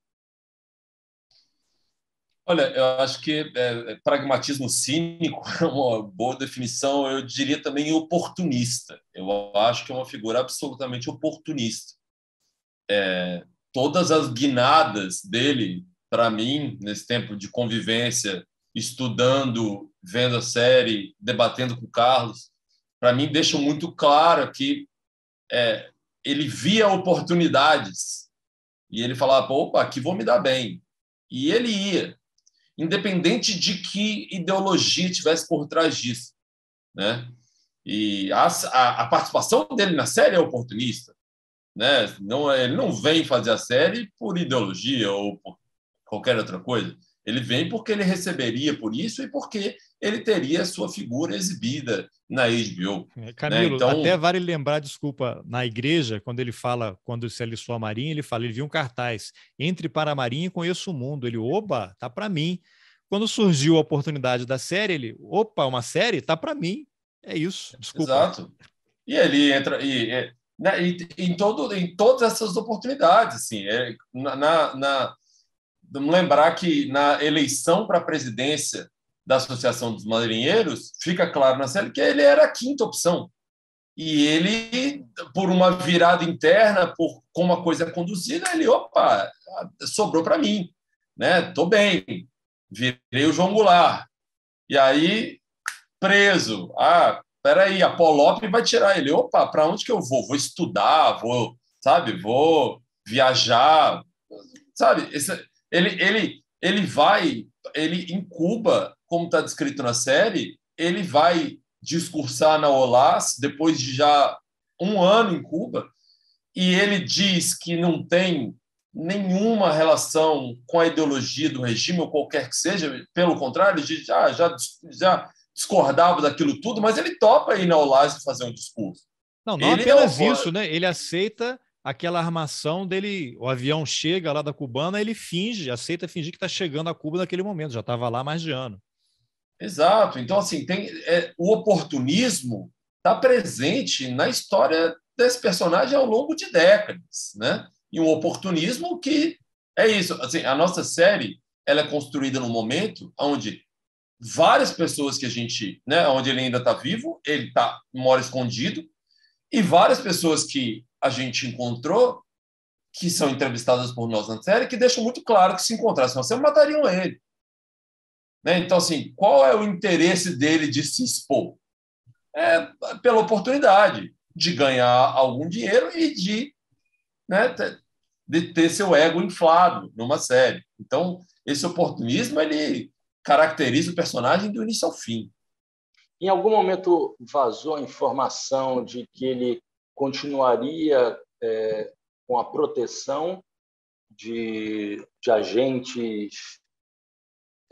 Olha, eu acho que é, é pragmatismo cínico é uma boa definição, eu diria também oportunista. Eu acho que é uma figura absolutamente oportunista. É, todas as guinadas dele, para mim, nesse tempo de convivência, estudando, vendo a série, debatendo com o Carlos, para mim deixam muito claro que é, ele via oportunidades e ele falava, opa, aqui vou me dar bem. E ele ia independente de que ideologia tivesse por trás disso. Né? E a, a, a participação dele na série é oportunista. Né? Não, é, ele não vem fazer a série por ideologia ou por qualquer outra coisa. Ele vem porque ele receberia por isso e porque ele teria sua figura exibida na HBO. É, Camilo, né? então... até vale lembrar, desculpa, na igreja, quando ele fala, quando se alistou a Marinha, ele fala, ele viu um cartaz, entre para a Marinha e conheço o mundo. Ele, oba, tá para mim. Quando surgiu a oportunidade da série, ele, opa, é uma série, tá para mim. É isso, desculpa. Exato. E ele entra, e, é, né, e, em, todo, em todas essas oportunidades, assim, é, na, na, na lembrar que na eleição para a presidência da Associação dos Marinheiros, fica claro na série que ele era a quinta opção. E ele, por uma virada interna, por como a coisa é conduzida, ele, opa, sobrou para mim, né? Tô bem, virei o João Goulart. E aí, preso. Ah, peraí, a Polop vai tirar ele. Opa, para onde que eu vou? Vou estudar, vou, sabe, vou viajar, sabe? Esse, ele, ele, ele vai, ele incuba como está descrito na série, ele vai discursar na OLAS depois de já um ano em Cuba e ele diz que não tem nenhuma relação com a ideologia do regime ou qualquer que seja, pelo contrário, ele já, já, já discordava daquilo tudo, mas ele topa ir na OLAS fazer um discurso. Não, não ele é apenas é o... isso, né? Ele aceita aquela armação dele, o avião chega lá da cubana, ele finge, aceita fingir que está chegando a Cuba naquele momento, já estava lá mais de ano. Exato. Então, assim, tem, é, o oportunismo está presente na história desse personagem ao longo de décadas, né? E um oportunismo que é isso. Assim, a nossa série ela é construída num momento onde várias pessoas que a gente, né, onde ele ainda está vivo, ele tá mora escondido e várias pessoas que a gente encontrou que são entrevistadas por nós na série que deixam muito claro que se encontrassem você matariam ele. Né? Então, assim, qual é o interesse dele de se expor? É pela oportunidade de ganhar algum dinheiro e de, né, de ter seu ego inflado numa série. Então, esse oportunismo ele caracteriza o personagem do início ao fim. Em algum momento vazou a informação de que ele continuaria é, com a proteção de, de agentes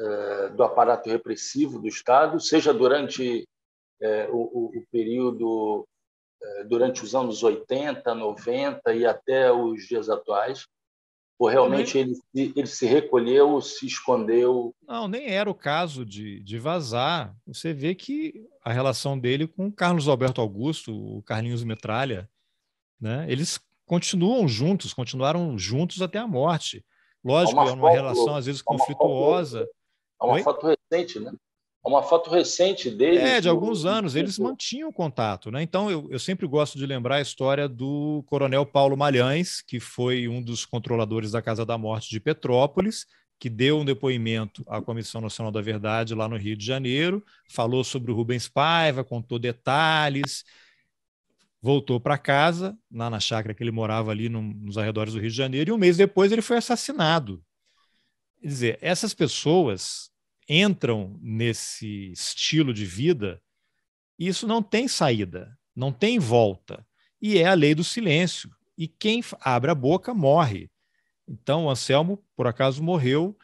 eh, do aparato repressivo do Estado, seja durante eh, o, período eh, durante os anos 80, 90 e até os dias atuais, ou realmente ele, ele se recolheu, se escondeu? Não, nem era o caso de, de vazar. Você vê que a relação dele com Carlos Alberto Augusto, o Carlinhos Metralha, né? eles continuam juntos, continuaram juntos até a morte. Lógico, é uma relação às vezes conflituosa, é uma Oi? foto recente, né? É uma foto recente dele. É, de alguns anos. Eles mantinham contato, né? Então, eu, eu sempre gosto de lembrar a história do coronel Paulo Malhães, que foi um dos controladores da Casa da Morte de Petrópolis, que deu um depoimento à Comissão Nacional da Verdade lá no Rio de Janeiro, falou sobre o Rubens Paiva, contou detalhes, voltou para casa, lá na chácara que ele morava ali no, nos arredores do Rio de Janeiro, e um mês depois ele foi assassinado. Quer dizer, essas pessoas entram nesse estilo de vida, isso não tem saída, não tem volta. E é a lei do silêncio. E quem abre a boca morre. Então, o Anselmo, por acaso, morreu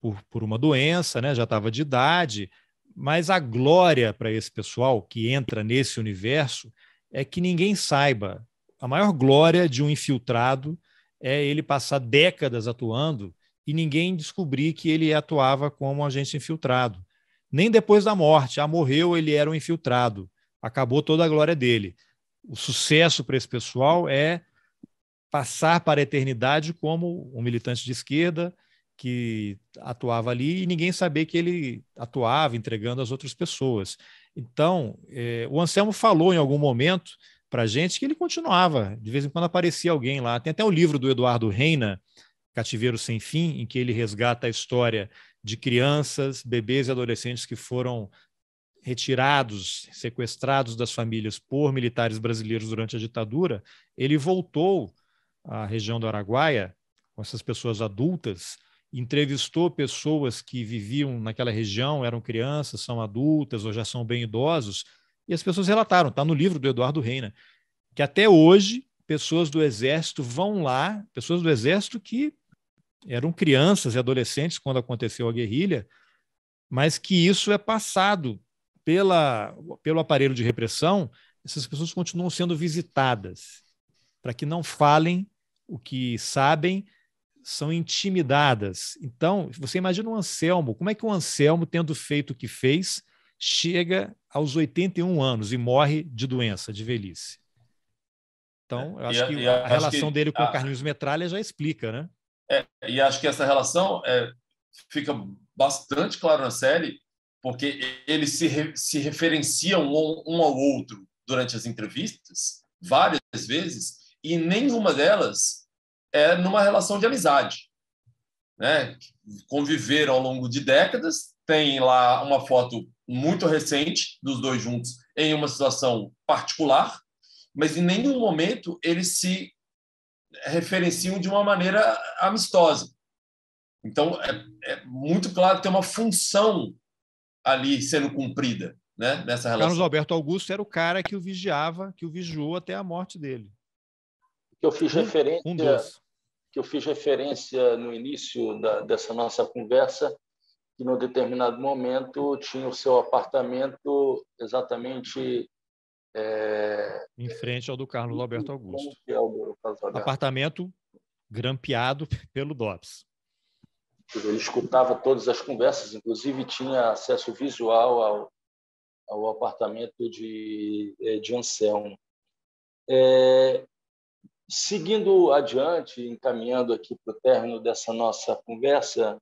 por, por uma doença, né? já estava de idade, mas a glória para esse pessoal que entra nesse universo é que ninguém saiba. A maior glória de um infiltrado é ele passar décadas atuando e ninguém descobrir que ele atuava como um agente infiltrado. Nem depois da morte. Ah, morreu, ele era um infiltrado. Acabou toda a glória dele. O sucesso para esse pessoal é passar para a eternidade como um militante de esquerda que atuava ali e ninguém saber que ele atuava entregando as outras pessoas. Então, é, o Anselmo falou em algum momento para a gente que ele continuava, de vez em quando aparecia alguém lá. Tem até o livro do Eduardo Reina, Cativeiro Sem Fim, em que ele resgata a história de crianças, bebês e adolescentes que foram retirados, sequestrados das famílias por militares brasileiros durante a ditadura, ele voltou à região do Araguaia com essas pessoas adultas, entrevistou pessoas que viviam naquela região, eram crianças, são adultas ou já são bem idosos, e as pessoas relataram, está no livro do Eduardo Reina, que até hoje pessoas do exército vão lá, pessoas do exército que eram crianças e adolescentes quando aconteceu a guerrilha, mas que isso é passado pela, pelo aparelho de repressão, essas pessoas continuam sendo visitadas para que não falem o que sabem, são intimidadas. Então, você imagina o Anselmo, como é que o Anselmo, tendo feito o que fez, chega aos 81 anos e morre de doença, de velhice? Então, eu é, acho e, que e, a, relação que, dele com a... Carlinhos Metralha já explica, né? É, e acho que essa relação é, fica bastante clara na série, porque eles se, re, se referenciam um, ao outro durante as entrevistas, várias vezes, e nenhuma delas é numa relação de amizade. Né? Conviveram ao longo de décadas, tem lá uma foto muito recente dos dois juntos em uma situação particular, mas em nenhum momento eles se referenciam de uma maneira amistosa. Então, é, é, muito claro que tem uma função ali sendo cumprida né, nessa relação. Carlos Alberto Augusto era o cara que o vigiava, que o vigiou até a morte dele. Que eu fiz um, referência, um que eu fiz referência no início da, dessa nossa conversa, que no determinado momento tinha o seu apartamento exatamente é... Em frente ao do Carlos Alberto Augusto. É apartamento grampeado pelo Dops. Ele escutava todas as conversas, inclusive tinha acesso visual ao, ao apartamento de, é, de Anselmo. É, seguindo adiante, encaminhando aqui para o término dessa nossa conversa,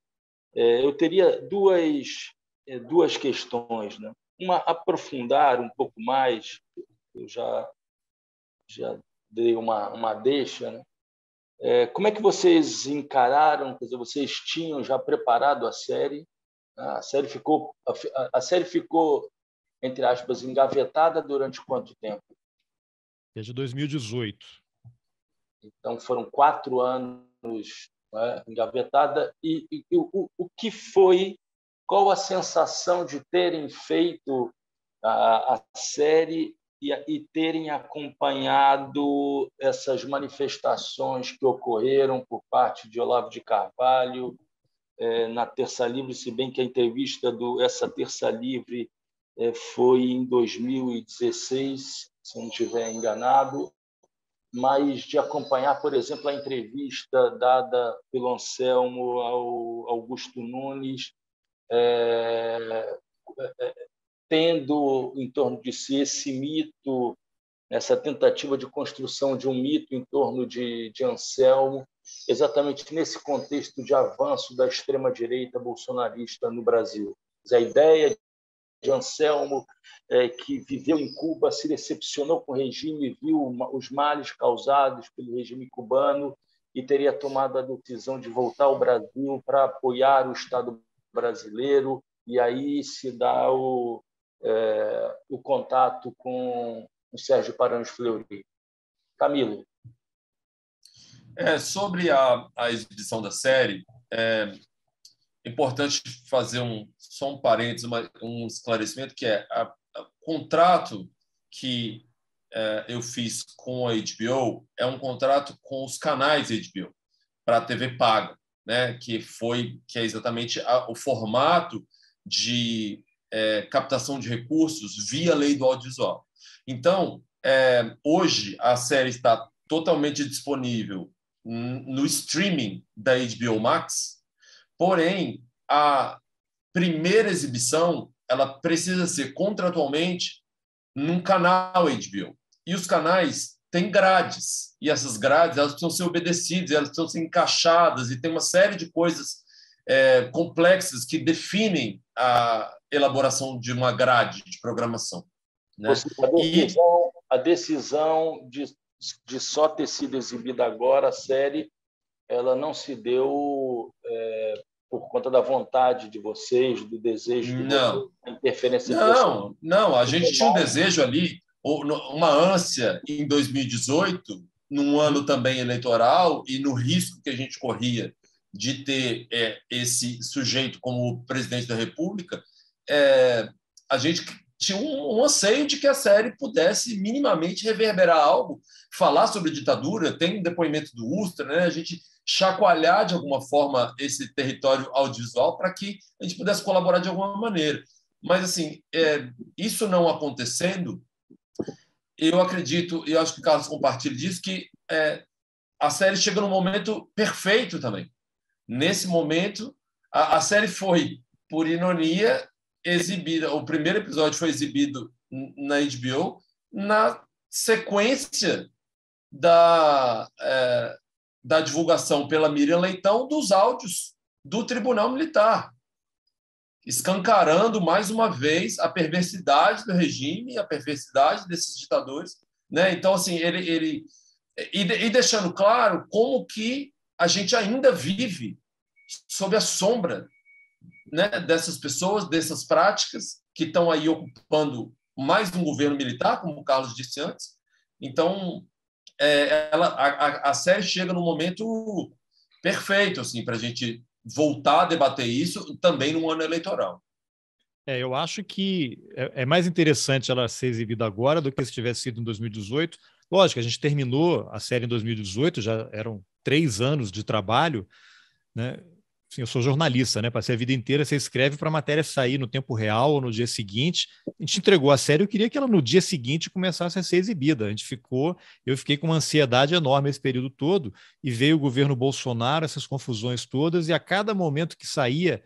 é, eu teria duas, é, duas questões. Né? Uma, aprofundar um pouco mais eu já, já dei uma, uma deixa, né? É, como é que vocês encararam, quer dizer, vocês tinham já preparado a série? Né? A série ficou, a, a série ficou entre aspas, engavetada durante quanto tempo? Desde 2018. Então foram quatro anos né, engavetada. E, e, e o, o que foi qual a sensação de terem feito a, a, série e, e terem acompanhado essas manifestações que ocorreram por parte de Olavo de Carvalho é, na Terça Livre, se bem que a entrevista do essa Terça Livre é, foi em 2016, se não estiver enganado, mas de acompanhar, por exemplo, a entrevista dada pelo Anselmo ao Augusto Nunes, é, é, é tendo em torno de si esse mito, essa tentativa de construção de um mito em torno de, de Anselmo, exatamente nesse contexto de avanço da extrema-direita bolsonarista no Brasil. A ideia de Anselmo, é, que viveu em Cuba, se decepcionou com o regime, viu os males causados pelo regime cubano e teria tomado a decisão de voltar ao Brasil para apoiar o Estado brasileiro. E aí se dá o, é, o contato com o Sérgio Paranhos Fleury. Camilo. É, sobre a, a exibição da série, é importante fazer um, só um parênteses, uma, um esclarecimento, que é o contrato que é, eu fiz com a HBO é um contrato com os canais HBO, para a TV paga, né? que foi que é exatamente a, o formato de é, captação de recursos via lei do audiovisual. Então, é, hoje a série está totalmente disponível no streaming da HBO Max, porém a primeira exibição ela precisa ser contratualmente num canal HBO. E os canais têm grades, e essas grades elas precisam ser obedecidas, elas precisam ser encaixadas, e tem uma série de coisas é, complexas que definem a, elaboração de uma grade de programação. Né? A, decisão, e... a decisão de, de só ter sido exibida agora a série, ela não se deu é, por conta da vontade de vocês, do desejo de não. Vocês, interferência Não, não, a gente tinha um desejo ali, uma ânsia em 2018, num ano também eleitoral e no risco que a gente corria de ter é, esse sujeito como presidente da República, é, a gente tinha um, um anseio de que a série pudesse minimamente reverberar algo, falar sobre ditadura, tem um depoimento do Ustra, né? a gente chacoalhar de alguma forma esse território audiovisual para que a gente pudesse colaborar de alguma maneira. Mas, assim, é, isso não acontecendo, eu acredito, e acho que o Carlos compartilha disso, que é, a série chega no momento perfeito também. Nesse momento, a, a série foi, por ironia, exibida, o primeiro episódio foi exibido na HBO na sequência da, é, da divulgação pela Miriam Leitão dos áudios do Tribunal Militar, escancarando mais uma vez a perversidade do regime, a perversidade desses ditadores, né? Então assim ele, ele e, e deixando claro como que a gente ainda vive sob a sombra né, dessas pessoas, dessas práticas que estão aí ocupando mais um governo militar, como o Carlos disse antes. Então, é, ela, a, a série chega no momento perfeito assim, para a gente voltar a debater isso também no ano eleitoral. É, eu acho que é, é mais interessante ela ser exibida agora do que se tivesse sido em 2018. Lógico, a gente terminou a série em 2018, já eram três anos de trabalho, né? Sim, eu sou jornalista, né? Passei a vida inteira, você escreve para a matéria sair no tempo real ou no dia seguinte. A gente entregou a série, eu queria que ela no dia seguinte começasse a ser exibida. A gente ficou, eu fiquei com uma ansiedade enorme esse período todo, e veio o governo Bolsonaro, essas confusões todas, e a cada momento que saía,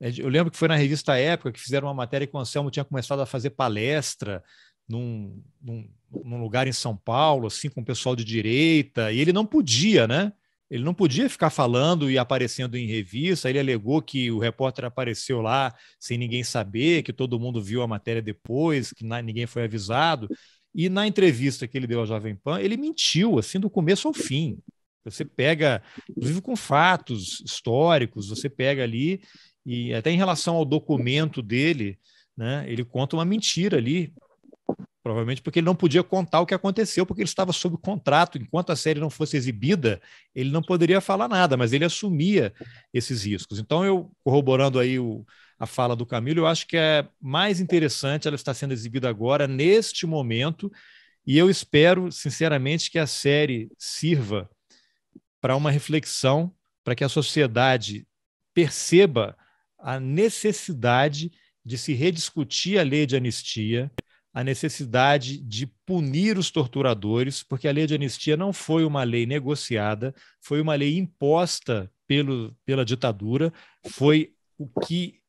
é, eu lembro que foi na revista Época que fizeram uma matéria que o Anselmo tinha começado a fazer palestra num, num, num lugar em São Paulo, assim, com o pessoal de direita, e ele não podia, né? Ele não podia ficar falando e aparecendo em revista. Ele alegou que o repórter apareceu lá sem ninguém saber, que todo mundo viu a matéria depois, que ninguém foi avisado. E na entrevista que ele deu à Jovem Pan, ele mentiu, assim, do começo ao fim. Você pega, inclusive com fatos históricos, você pega ali, e até em relação ao documento dele, né, ele conta uma mentira ali, provavelmente porque ele não podia contar o que aconteceu, porque ele estava sob contrato. Enquanto a série não fosse exibida, ele não poderia falar nada, mas ele assumia esses riscos. Então, eu corroborando aí o, a fala do Camilo, eu acho que é mais interessante ela está sendo exibida agora, neste momento, e eu espero, sinceramente, que a série sirva para uma reflexão, para que a sociedade perceba a necessidade de se rediscutir a lei de anistia, a necessidade de punir os torturadores, porque a lei de anistia não foi uma lei negociada, foi uma lei imposta pelo, pela ditadura, foi o que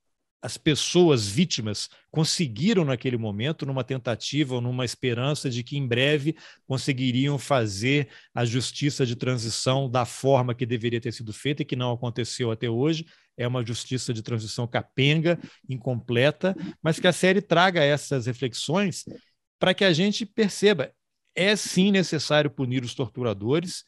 as pessoas vítimas conseguiram naquele momento, numa tentativa ou numa esperança de que em breve conseguiriam fazer a justiça de transição da forma que deveria ter sido feita e que não aconteceu até hoje. É uma justiça de transição capenga, incompleta, mas que a série traga essas reflexões para que a gente perceba. É sim necessário punir os torturadores,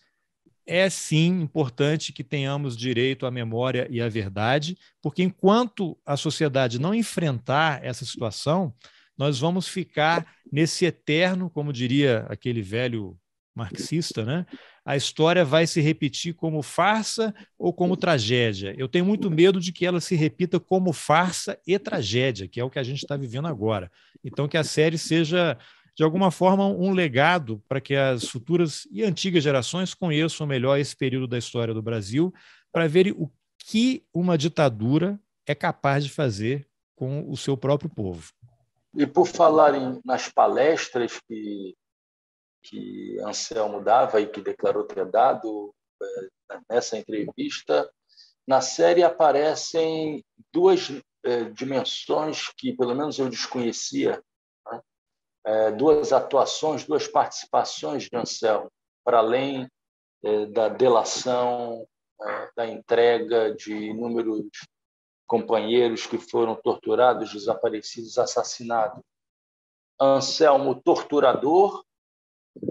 é sim importante que tenhamos direito à memória e à verdade, porque enquanto a sociedade não enfrentar essa situação, nós vamos ficar nesse eterno, como diria aquele velho marxista, né? A história vai se repetir como farsa ou como tragédia. Eu tenho muito medo de que ela se repita como farsa e tragédia, que é o que a gente está vivendo agora. Então, que a série seja de alguma forma, um legado para que as futuras e antigas gerações conheçam melhor esse período da história do Brasil, para verem o que uma ditadura é capaz de fazer com o seu próprio povo. E por falar em, nas palestras que, que Anselmo dava e que declarou ter dado é, nessa entrevista, na série aparecem duas é, dimensões que, pelo menos, eu desconhecia é, duas atuações, duas participações de Anselmo, para além é, da delação, é, da entrega de inúmeros companheiros que foram torturados, desaparecidos, assassinados. Anselmo, torturador,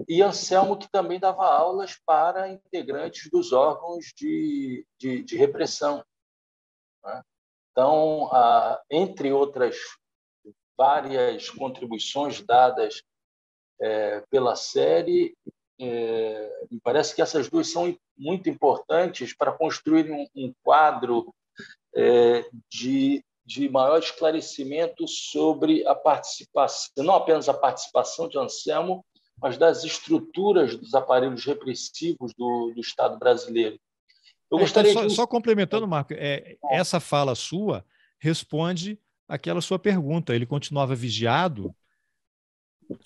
e Anselmo, que também dava aulas para integrantes dos órgãos de, de, de repressão. Né? Então, entre outras várias contribuições dadas é, pela série. É, me parece que essas duas são muito importantes para construir um, um quadro é, de, de maior esclarecimento sobre a participação, não apenas a participação de Anselmo, mas das estruturas dos aparelhos repressivos do, do Estado brasileiro. Eu é, então, gostaria então, só, de... só complementando, Marco, é, é. essa fala sua responde aquela sua pergunta. Ele continuava vigiado?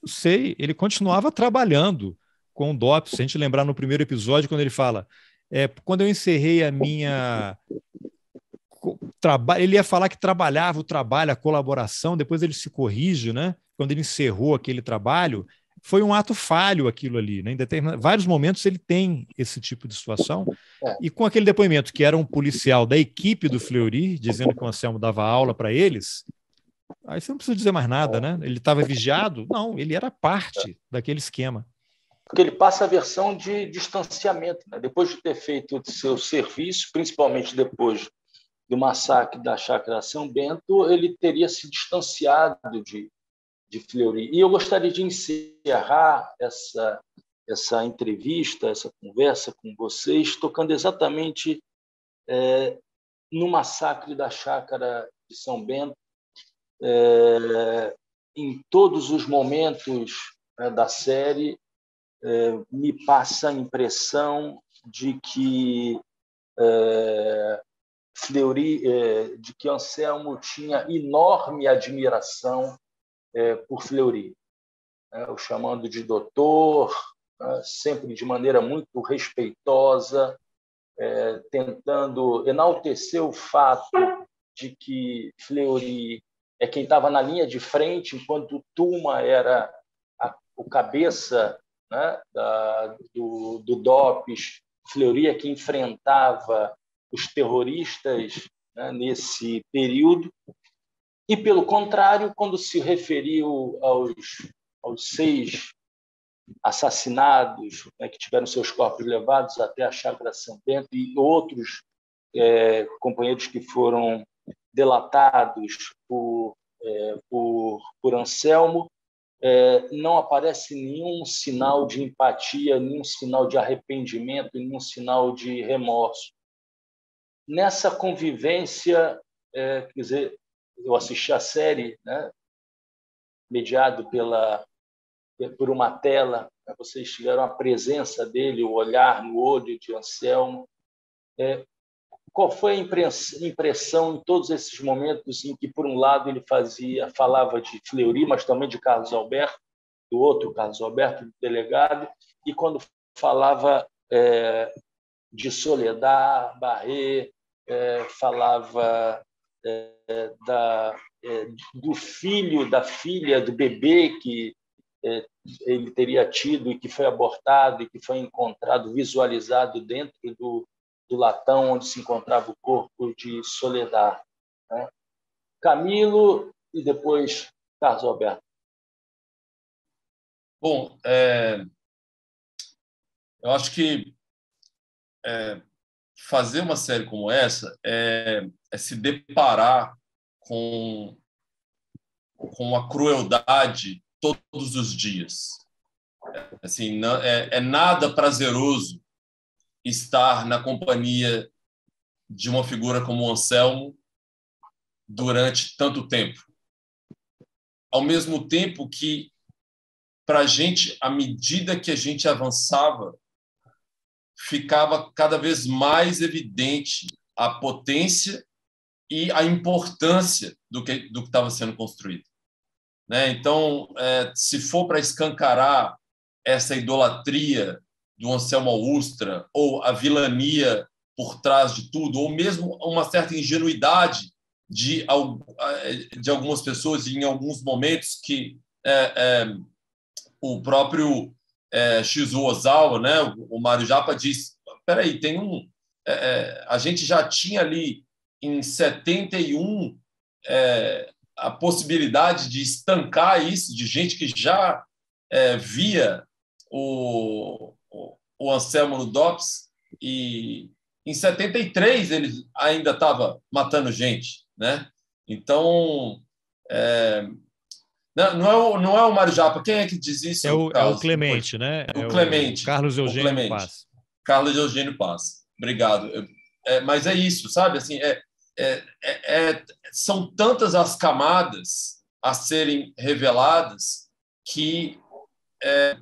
Sei, ele continuava trabalhando com o DOPS. Se a gente lembrar no primeiro episódio, quando ele fala, é, quando eu encerrei a minha. Ele ia falar que trabalhava o trabalho, a colaboração, depois ele se corrige, né? Quando ele encerrou aquele trabalho, foi um ato falho aquilo ali. Né? Em determin... vários momentos ele tem esse tipo de situação. É. E com aquele depoimento que era um policial da equipe do Fleury, dizendo que o Anselmo dava aula para eles, aí você não precisa dizer mais nada, né? Ele estava vigiado? Não, ele era parte daquele esquema. Porque ele passa a versão de distanciamento. Né? Depois de ter feito o seu serviço, principalmente depois do massacre da Chácara São Bento, ele teria se distanciado de, de Fleury. E eu gostaria de encerrar essa, essa entrevista, essa conversa com vocês, tocando exatamente é, no massacre da chácara de São Bento. É, em todos os momentos é, da série, é, me passa a impressão de que é, Fleury, de que Anselmo tinha enorme admiração é, por Fleury, né, o chamando de doutor, né, sempre de maneira muito respeitosa, é, tentando enaltecer o fato de que Fleury é quem estava na linha de frente, enquanto Tuma era a, o cabeça né, da, do, do DOPS, Fleury é que enfrentava os terroristas né, nesse período, e, pelo contrário, quando se referiu aos, aos seis assassinados né, que tiveram seus corpos levados até a Chácara São Bento e outros é, companheiros que foram delatados por, é, por, por Anselmo, é, não aparece nenhum sinal de empatia, nenhum sinal de arrependimento, nenhum sinal de remorso. Nessa convivência, é, quer dizer, eu assisti a série, né, mediado pela por uma tela, né, vocês tiveram a presença dele, o olhar no olho de Anselmo. É, qual foi a impressão em todos esses momentos em que, por um lado, ele fazia, falava de Fleury, mas também de Carlos Alberto, do outro Carlos Alberto, delegado, e quando falava é, de Soledad, Barré, é, falava da, é, do filho, da filha, do bebê que é, ele teria tido e que foi abortado e que foi encontrado, visualizado dentro do, do latão onde se encontrava o corpo de Soledad. Né? Camilo e depois Carlos Alberto. Bom, é, eu acho que é, fazer uma série como essa é, é se deparar com, com a crueldade todos os dias. Assim, é, é nada prazeroso estar na companhia de uma figura como o Anselmo durante tanto tempo. Ao mesmo tempo que, para a gente, à medida que a gente avançava, ficava cada vez mais evidente a potência e a importância do que do estava sendo construído. Né? Então, é, se for para escancarar essa idolatria do Anselmo Ustra ou a vilania por trás de tudo, ou mesmo uma certa ingenuidade de, de algumas pessoas em alguns momentos que é, é, o próprio é, Shizuo Ozawa, né, o, o Mário Japa, diz: peraí, tem um. É, é a gente já tinha ali em 71 é, a possibilidade de estancar isso, de gente que já é, via o, o, Anselmo no DOPS, e em 73 ele ainda estava matando gente. Né? Então, é, não, é o, não é o Mário Japa, quem é que diz isso? É o, é o Clemente, né? O é Clemente. O Carlos Eugênio Pass Carlos Eugênio Pass Obrigado. É, mas é isso, sabe? Assim, é, é, é, é, são tantas as camadas a serem reveladas que, é,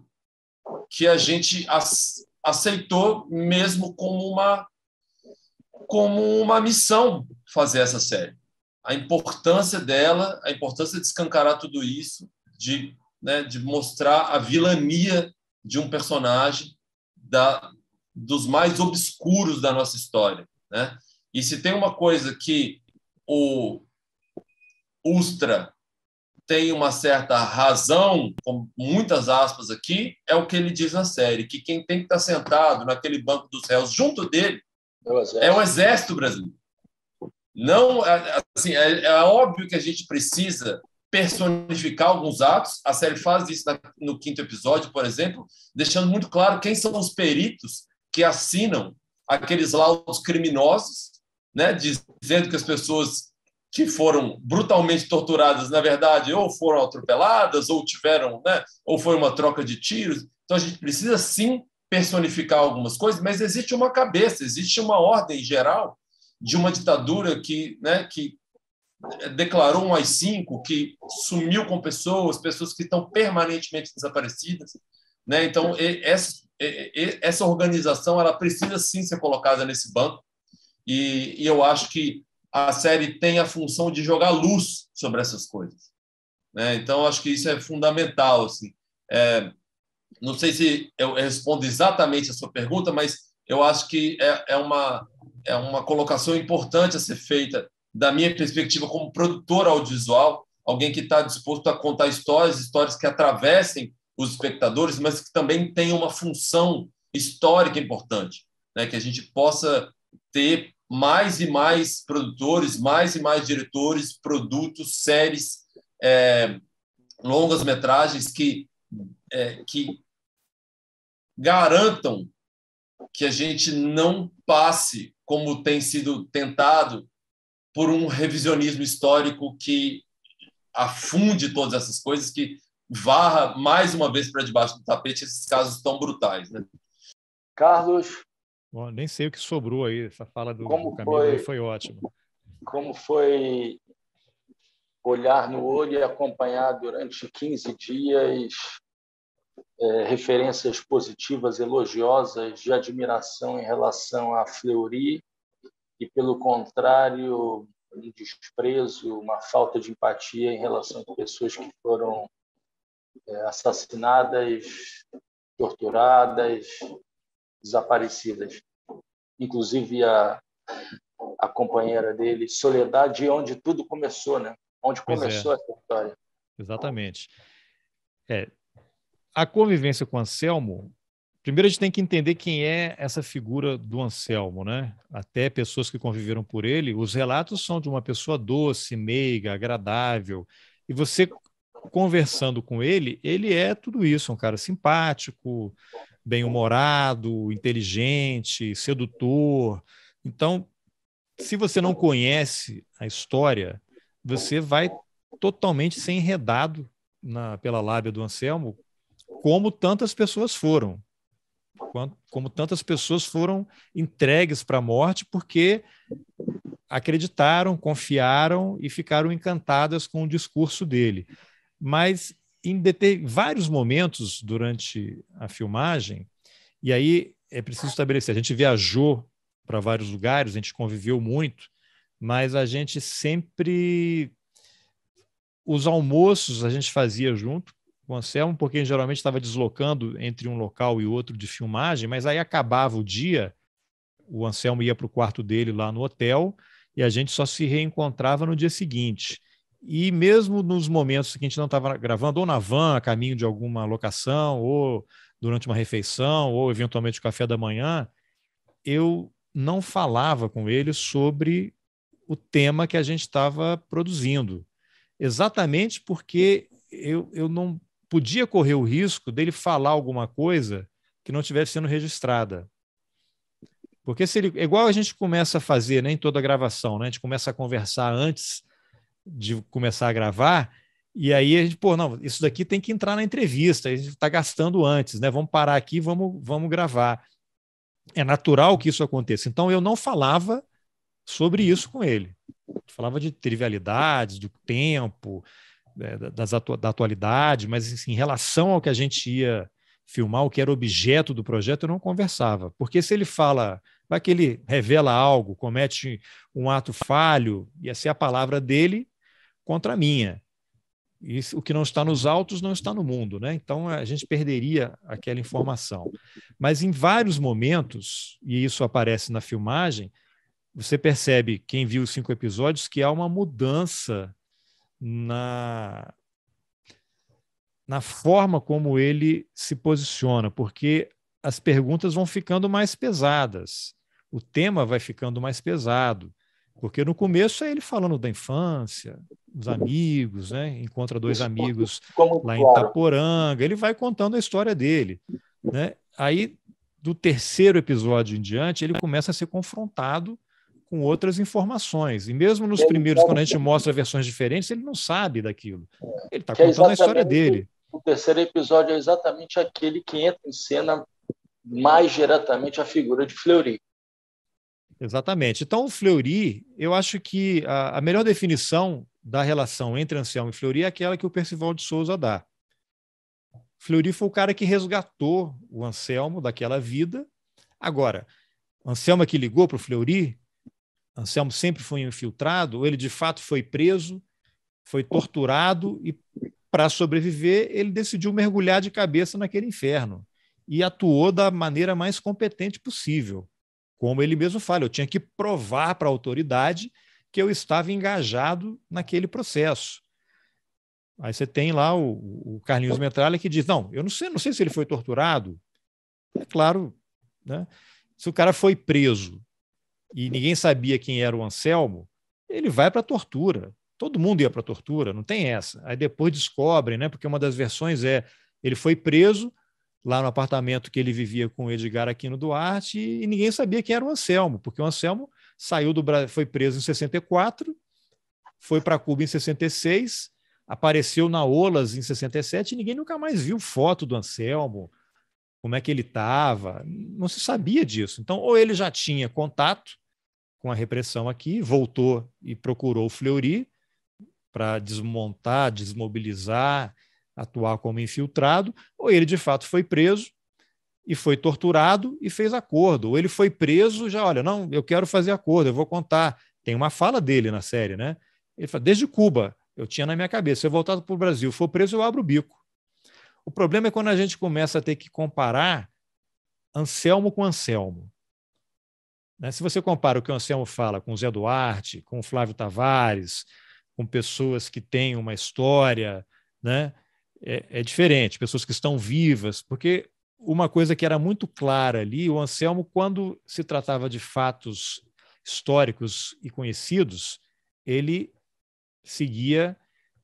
que a gente aceitou mesmo como uma, como uma missão fazer essa série. A importância dela, a importância de escancarar tudo isso, de, né, de mostrar a vilania de um personagem da, dos mais obscuros da nossa história. Né? E se tem uma coisa que o Ustra tem uma certa razão, com muitas aspas aqui, é o que ele diz na série, que quem tem que estar sentado naquele banco dos réus junto dele é o é o exército brasileiro. Não, é, assim, é, é, óbvio que a gente precisa personificar alguns atos. A série faz isso na, no quinto episódio, por exemplo, deixando muito claro quem são os peritos que assinam aqueles laudos criminosos né, dizendo que as pessoas que foram brutalmente torturadas, na verdade, ou foram atropeladas, ou tiveram, né, ou foi uma troca de tiros. Então a gente precisa sim personificar algumas coisas, mas existe uma cabeça, existe uma ordem geral de uma ditadura que, né, que declarou um AI-5, que sumiu com pessoas, pessoas que estão permanentemente desaparecidas. Né? Então, essa, essa organização ela precisa sim ser colocada nesse banco e, e eu acho que a série tem a função de jogar luz sobre essas coisas. Né? Então, acho que isso é fundamental. Assim. É, não sei se eu respondo exatamente a sua pergunta, mas eu acho que é, é, uma, é uma colocação importante a ser feita da minha perspectiva como produtor audiovisual, alguém que está disposto a contar histórias, histórias que atravessem os espectadores, mas que também tenham uma função histórica importante, né? que a gente possa ter mais e mais produtores, mais e mais diretores, produtos, séries, é, longas metragens que, é, que garantam que a gente não passe, como tem sido tentado, por um revisionismo histórico que afunde todas essas coisas, que varra mais uma vez para debaixo do tapete esses casos tão brutais. Né? Carlos, Bom, nem sei o que sobrou aí, essa fala do, como do Camilo foi, foi ótima. Como foi olhar no olho e acompanhar durante 15 dias é, referências positivas, elogiosas, de admiração em relação a Fleury, e, pelo contrário, um desprezo, uma falta de empatia em relação a pessoas que foram é, assassinadas, torturadas, desaparecidas, inclusive a, a companheira dele, Soledade, onde tudo começou, né? Onde pois é. começou é. essa história. Exatamente. É, a convivência com Anselmo, primeiro a gente tem que entender quem é essa figura do Anselmo, né? Até pessoas que conviveram por ele, os relatos são de uma pessoa doce, meiga, agradável. E você conversando com ele, ele é tudo isso, um cara simpático, bem-humorado, inteligente, sedutor. Então, se você não conhece a história, você vai totalmente ser enredado na, pela lábia do Anselmo, como tantas pessoas foram. como tantas pessoas foram entregues para a morte porque acreditaram, confiaram e ficaram encantadas com o discurso dele. Mas em vários momentos durante a filmagem, e aí é preciso estabelecer: a gente viajou para vários lugares, a gente conviveu muito, mas a gente sempre. Os almoços a gente fazia junto com o Anselmo, porque geralmente estava deslocando entre um local e outro de filmagem, mas aí acabava o dia, o Anselmo ia para o quarto dele lá no hotel, e a gente só se reencontrava no dia seguinte. E mesmo nos momentos que a gente não estava gravando, ou na van, a caminho de alguma locação, ou durante uma refeição, ou eventualmente o café da manhã, eu não falava com ele sobre o tema que a gente estava produzindo. Exatamente porque eu, eu não podia correr o risco dele falar alguma coisa que não estivesse sendo registrada. Porque se ele, igual a gente começa a fazer né, em toda a gravação, né, a gente começa a conversar antes de começar a gravar, e aí a gente, pô, não, isso daqui tem que entrar na entrevista, a gente está gastando antes, né? Vamos parar aqui, vamos, vamos gravar. É natural que isso aconteça. Então eu não falava sobre isso com ele. Eu falava de trivialidades, do tempo, né, das atu da atualidade, mas assim, em relação ao que a gente ia filmar, o que era objeto do projeto, eu não conversava. Porque se ele fala, vai que ele revela algo, comete um ato falho, ia ser a palavra dele, contra a minha. E o que não está nos autos não está no mundo, né? Então a gente perderia aquela informação. Mas em vários momentos, e isso aparece na filmagem, você percebe, quem viu os cinco episódios, que há uma mudança na, na forma como ele se posiciona, porque as perguntas vão ficando mais pesadas, o tema vai ficando mais pesado. Porque no começo é ele falando da infância, dos uhum. amigos, né? Encontra dois amigos lá em Itaporanga, ele vai contando a história dele, né? Aí do terceiro episódio em diante, ele começa a ser confrontado com outras informações. E mesmo nos primeiros, quando a gente mostra versões diferentes, ele não sabe daquilo. Ele está é contando a história dele. O terceiro episódio é exatamente aquele que entra em cena mais diretamente a figura de Fleury. Exatamente. Então, o Fleury, eu acho que a, a melhor definição da relação entre Anselmo e Fleury é aquela que o Percival de Souza dá. Fleury foi o cara que resgatou o Anselmo daquela vida. Agora, Anselmo é que ligou para o Fleury, Anselmo sempre foi infiltrado, ou ele de fato foi preso, foi torturado e para sobreviver, ele decidiu mergulhar de cabeça naquele inferno e atuou da maneira mais competente possível. Como ele mesmo fala, eu tinha que provar para a autoridade que eu estava engajado naquele processo. Aí você tem lá o, o Carlinhos Metralha que diz: não, eu não sei, não sei se ele foi torturado. É claro, né? se o cara foi preso e ninguém sabia quem era o Anselmo, ele vai para a tortura. Todo mundo ia para a tortura, não tem essa. Aí depois descobrem, né? Porque uma das versões é ele foi preso, lá no apartamento que ele vivia com o Edgar Aquino Duarte e ninguém sabia quem era o Anselmo, porque o Anselmo saiu do Brasil foi preso em 64, foi para Cuba em 66, apareceu na Olas em 67 e ninguém nunca mais viu foto do Anselmo, como é que ele estava, não se sabia disso. Então, ou ele já tinha contato com a repressão aqui, voltou e procurou o Fleury para desmontar, desmobilizar atuar como infiltrado, ou ele de fato foi preso e foi torturado e fez acordo, ou ele foi preso já, olha, não, eu quero fazer acordo, eu vou contar. Tem uma fala dele na série, né? Ele fala, desde Cuba, eu tinha na minha cabeça, se eu voltar para o Brasil, for preso, eu abro o bico. O problema é quando a gente começa a ter que comparar Anselmo com Anselmo. Né? Se você compara o que o Anselmo fala com o Zé Duarte, com o Flávio Tavares, com pessoas que têm uma história, né? é, é diferente, pessoas que estão vivas, porque uma coisa que era muito clara ali, o Anselmo, quando se tratava de fatos históricos e conhecidos, ele seguia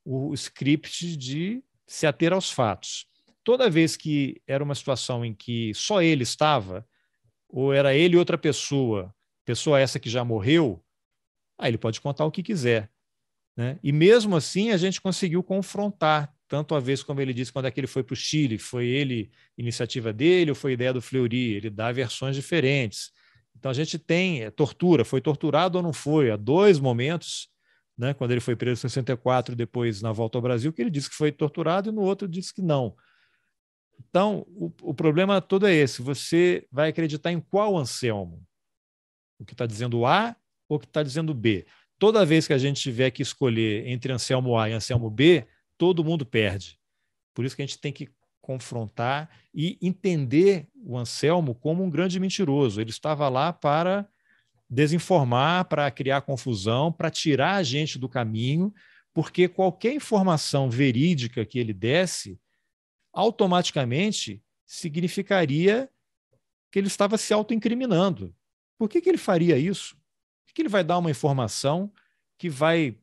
o script de se ater aos fatos. Toda vez que era uma situação em que só ele estava, ou era ele e outra pessoa, pessoa essa que já morreu, aí ele pode contar o que quiser. Né? E mesmo assim a gente conseguiu confrontar tanto a vez como ele disse quando é que ele foi para o Chile, foi ele, iniciativa dele ou foi ideia do Fleury, ele dá versões diferentes. Então a gente tem é, tortura, foi torturado ou não foi? Há dois momentos, né, quando ele foi preso em 64 depois na volta ao Brasil, que ele disse que foi torturado e no outro disse que não. Então, o, o problema todo é esse: você vai acreditar em qual Anselmo? O que está dizendo A ou o que está dizendo B? Toda vez que a gente tiver que escolher entre Anselmo A e Anselmo B, todo mundo perde. Por isso que a gente tem que confrontar e entender o Anselmo como um grande mentiroso. Ele estava lá para desinformar, para criar confusão, para tirar a gente do caminho, porque qualquer informação verídica que ele desse, automaticamente significaria que ele estava se autoincriminando. Por que, que ele faria isso? Por que, que ele vai dar uma informação que vai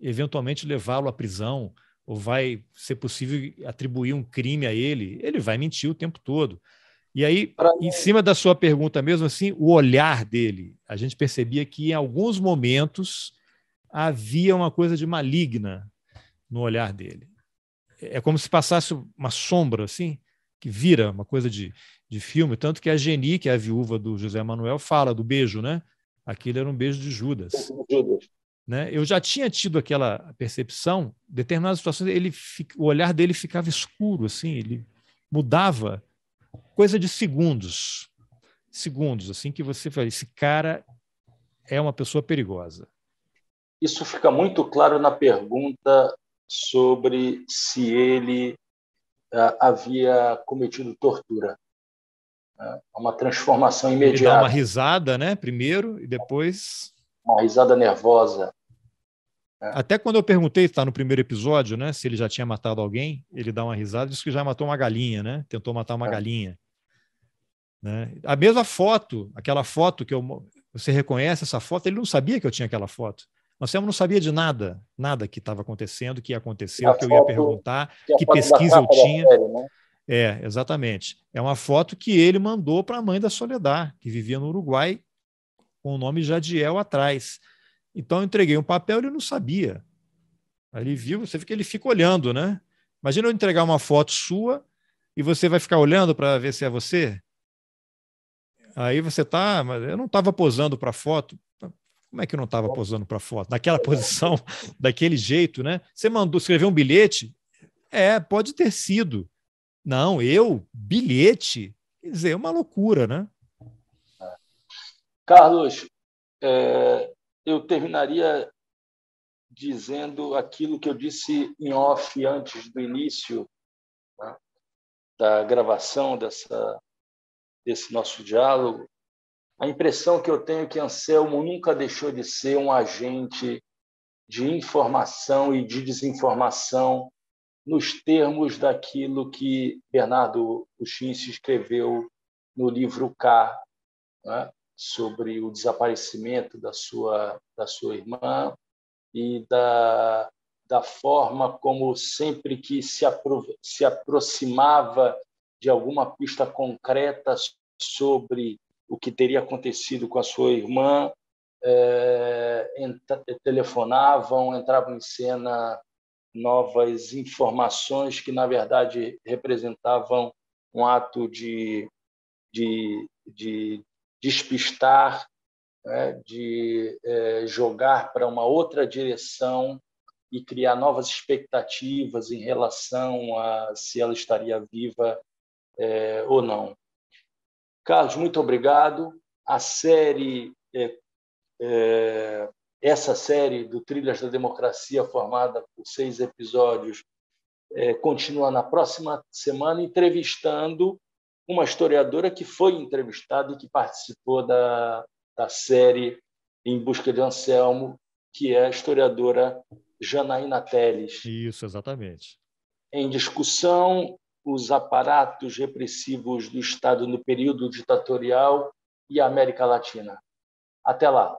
eventualmente levá-lo à prisão, ou vai ser possível atribuir um crime a ele, ele vai mentir o tempo todo. E aí, em cima da sua pergunta mesmo, assim, o olhar dele, a gente percebia que em alguns momentos havia uma coisa de maligna no olhar dele. É como se passasse uma sombra, assim, que vira uma coisa de, de filme. Tanto que a Geni, que é a viúva do José Manuel, fala do beijo, né? Aquilo era um beijo de Judas. Judas. Né? Eu já tinha tido aquela percepção, determinadas situações, ele, o olhar dele ficava escuro, assim, ele mudava coisa de segundos, segundos, assim, que você fala, esse cara é uma pessoa perigosa. Isso fica muito claro na pergunta sobre se ele uh, havia cometido tortura. Ah, é uma transformação imediata. Ele dá uma risada, né? Primeiro, e depois. Uma risada nervosa. É. Até quando eu perguntei, está no primeiro episódio, né? Se ele já tinha matado alguém, ele dá uma risada, disse que já matou uma galinha, né? Tentou matar uma é. galinha. Né? A mesma foto, aquela foto que eu, você reconhece essa foto, ele não sabia que eu tinha aquela foto. Marcelo não sabia de nada, nada que estava acontecendo, que ia acontecer, é que eu ia perguntar, que pesquisa eu tinha. Né? É, exatamente. É uma foto que ele mandou para a mãe da Soledad, que vivia no Uruguai, com o nome Jadiel atrás. Então eu entreguei um papel, ele não sabia. Aí ele viu, você fica, ele fica olhando, né? Imagina eu entregar uma foto sua e você vai ficar olhando para ver se é você. Aí você tá, mas eu não estava posando para foto. Como é que eu não estava posando para foto? Naquela posição, daquele jeito, né? Você mandou escrever um bilhete? É, pode ter sido. Não, eu, bilhete? Quer dizer, é uma loucura, né? Carlos, é, eu terminaria dizendo aquilo que eu disse em off antes do início né, da gravação dessa, desse nosso diálogo. A impressão que eu tenho é que Anselmo nunca deixou de ser um agente de informação e de desinformação nos termos daquilo que Bernardo Kuczynski escreveu no livro K, né, sobre o desaparecimento da sua, da sua irmã e da, da forma como sempre que se, apro se aproximava de alguma pista concreta sobre o que teria acontecido com a sua irmã, é, telefonavam, entravam em cena novas informações que, na verdade, representavam um ato de, de, de despistar, né, de é, jogar para uma outra direção e criar novas expectativas em relação a se ela estaria viva é, ou não. Carlos, muito obrigado. A série, é, é essa série do Trilhas da Democracia, formada por seis episódios, é, continua na próxima semana entrevistando uma historiadora que foi entrevistada e que participou da, da série Em Busca de Anselmo, que é a historiadora Janaína Teles. Isso, exatamente. Em discussão, os aparatos repressivos do Estado no período ditatorial e a América Latina. Até lá.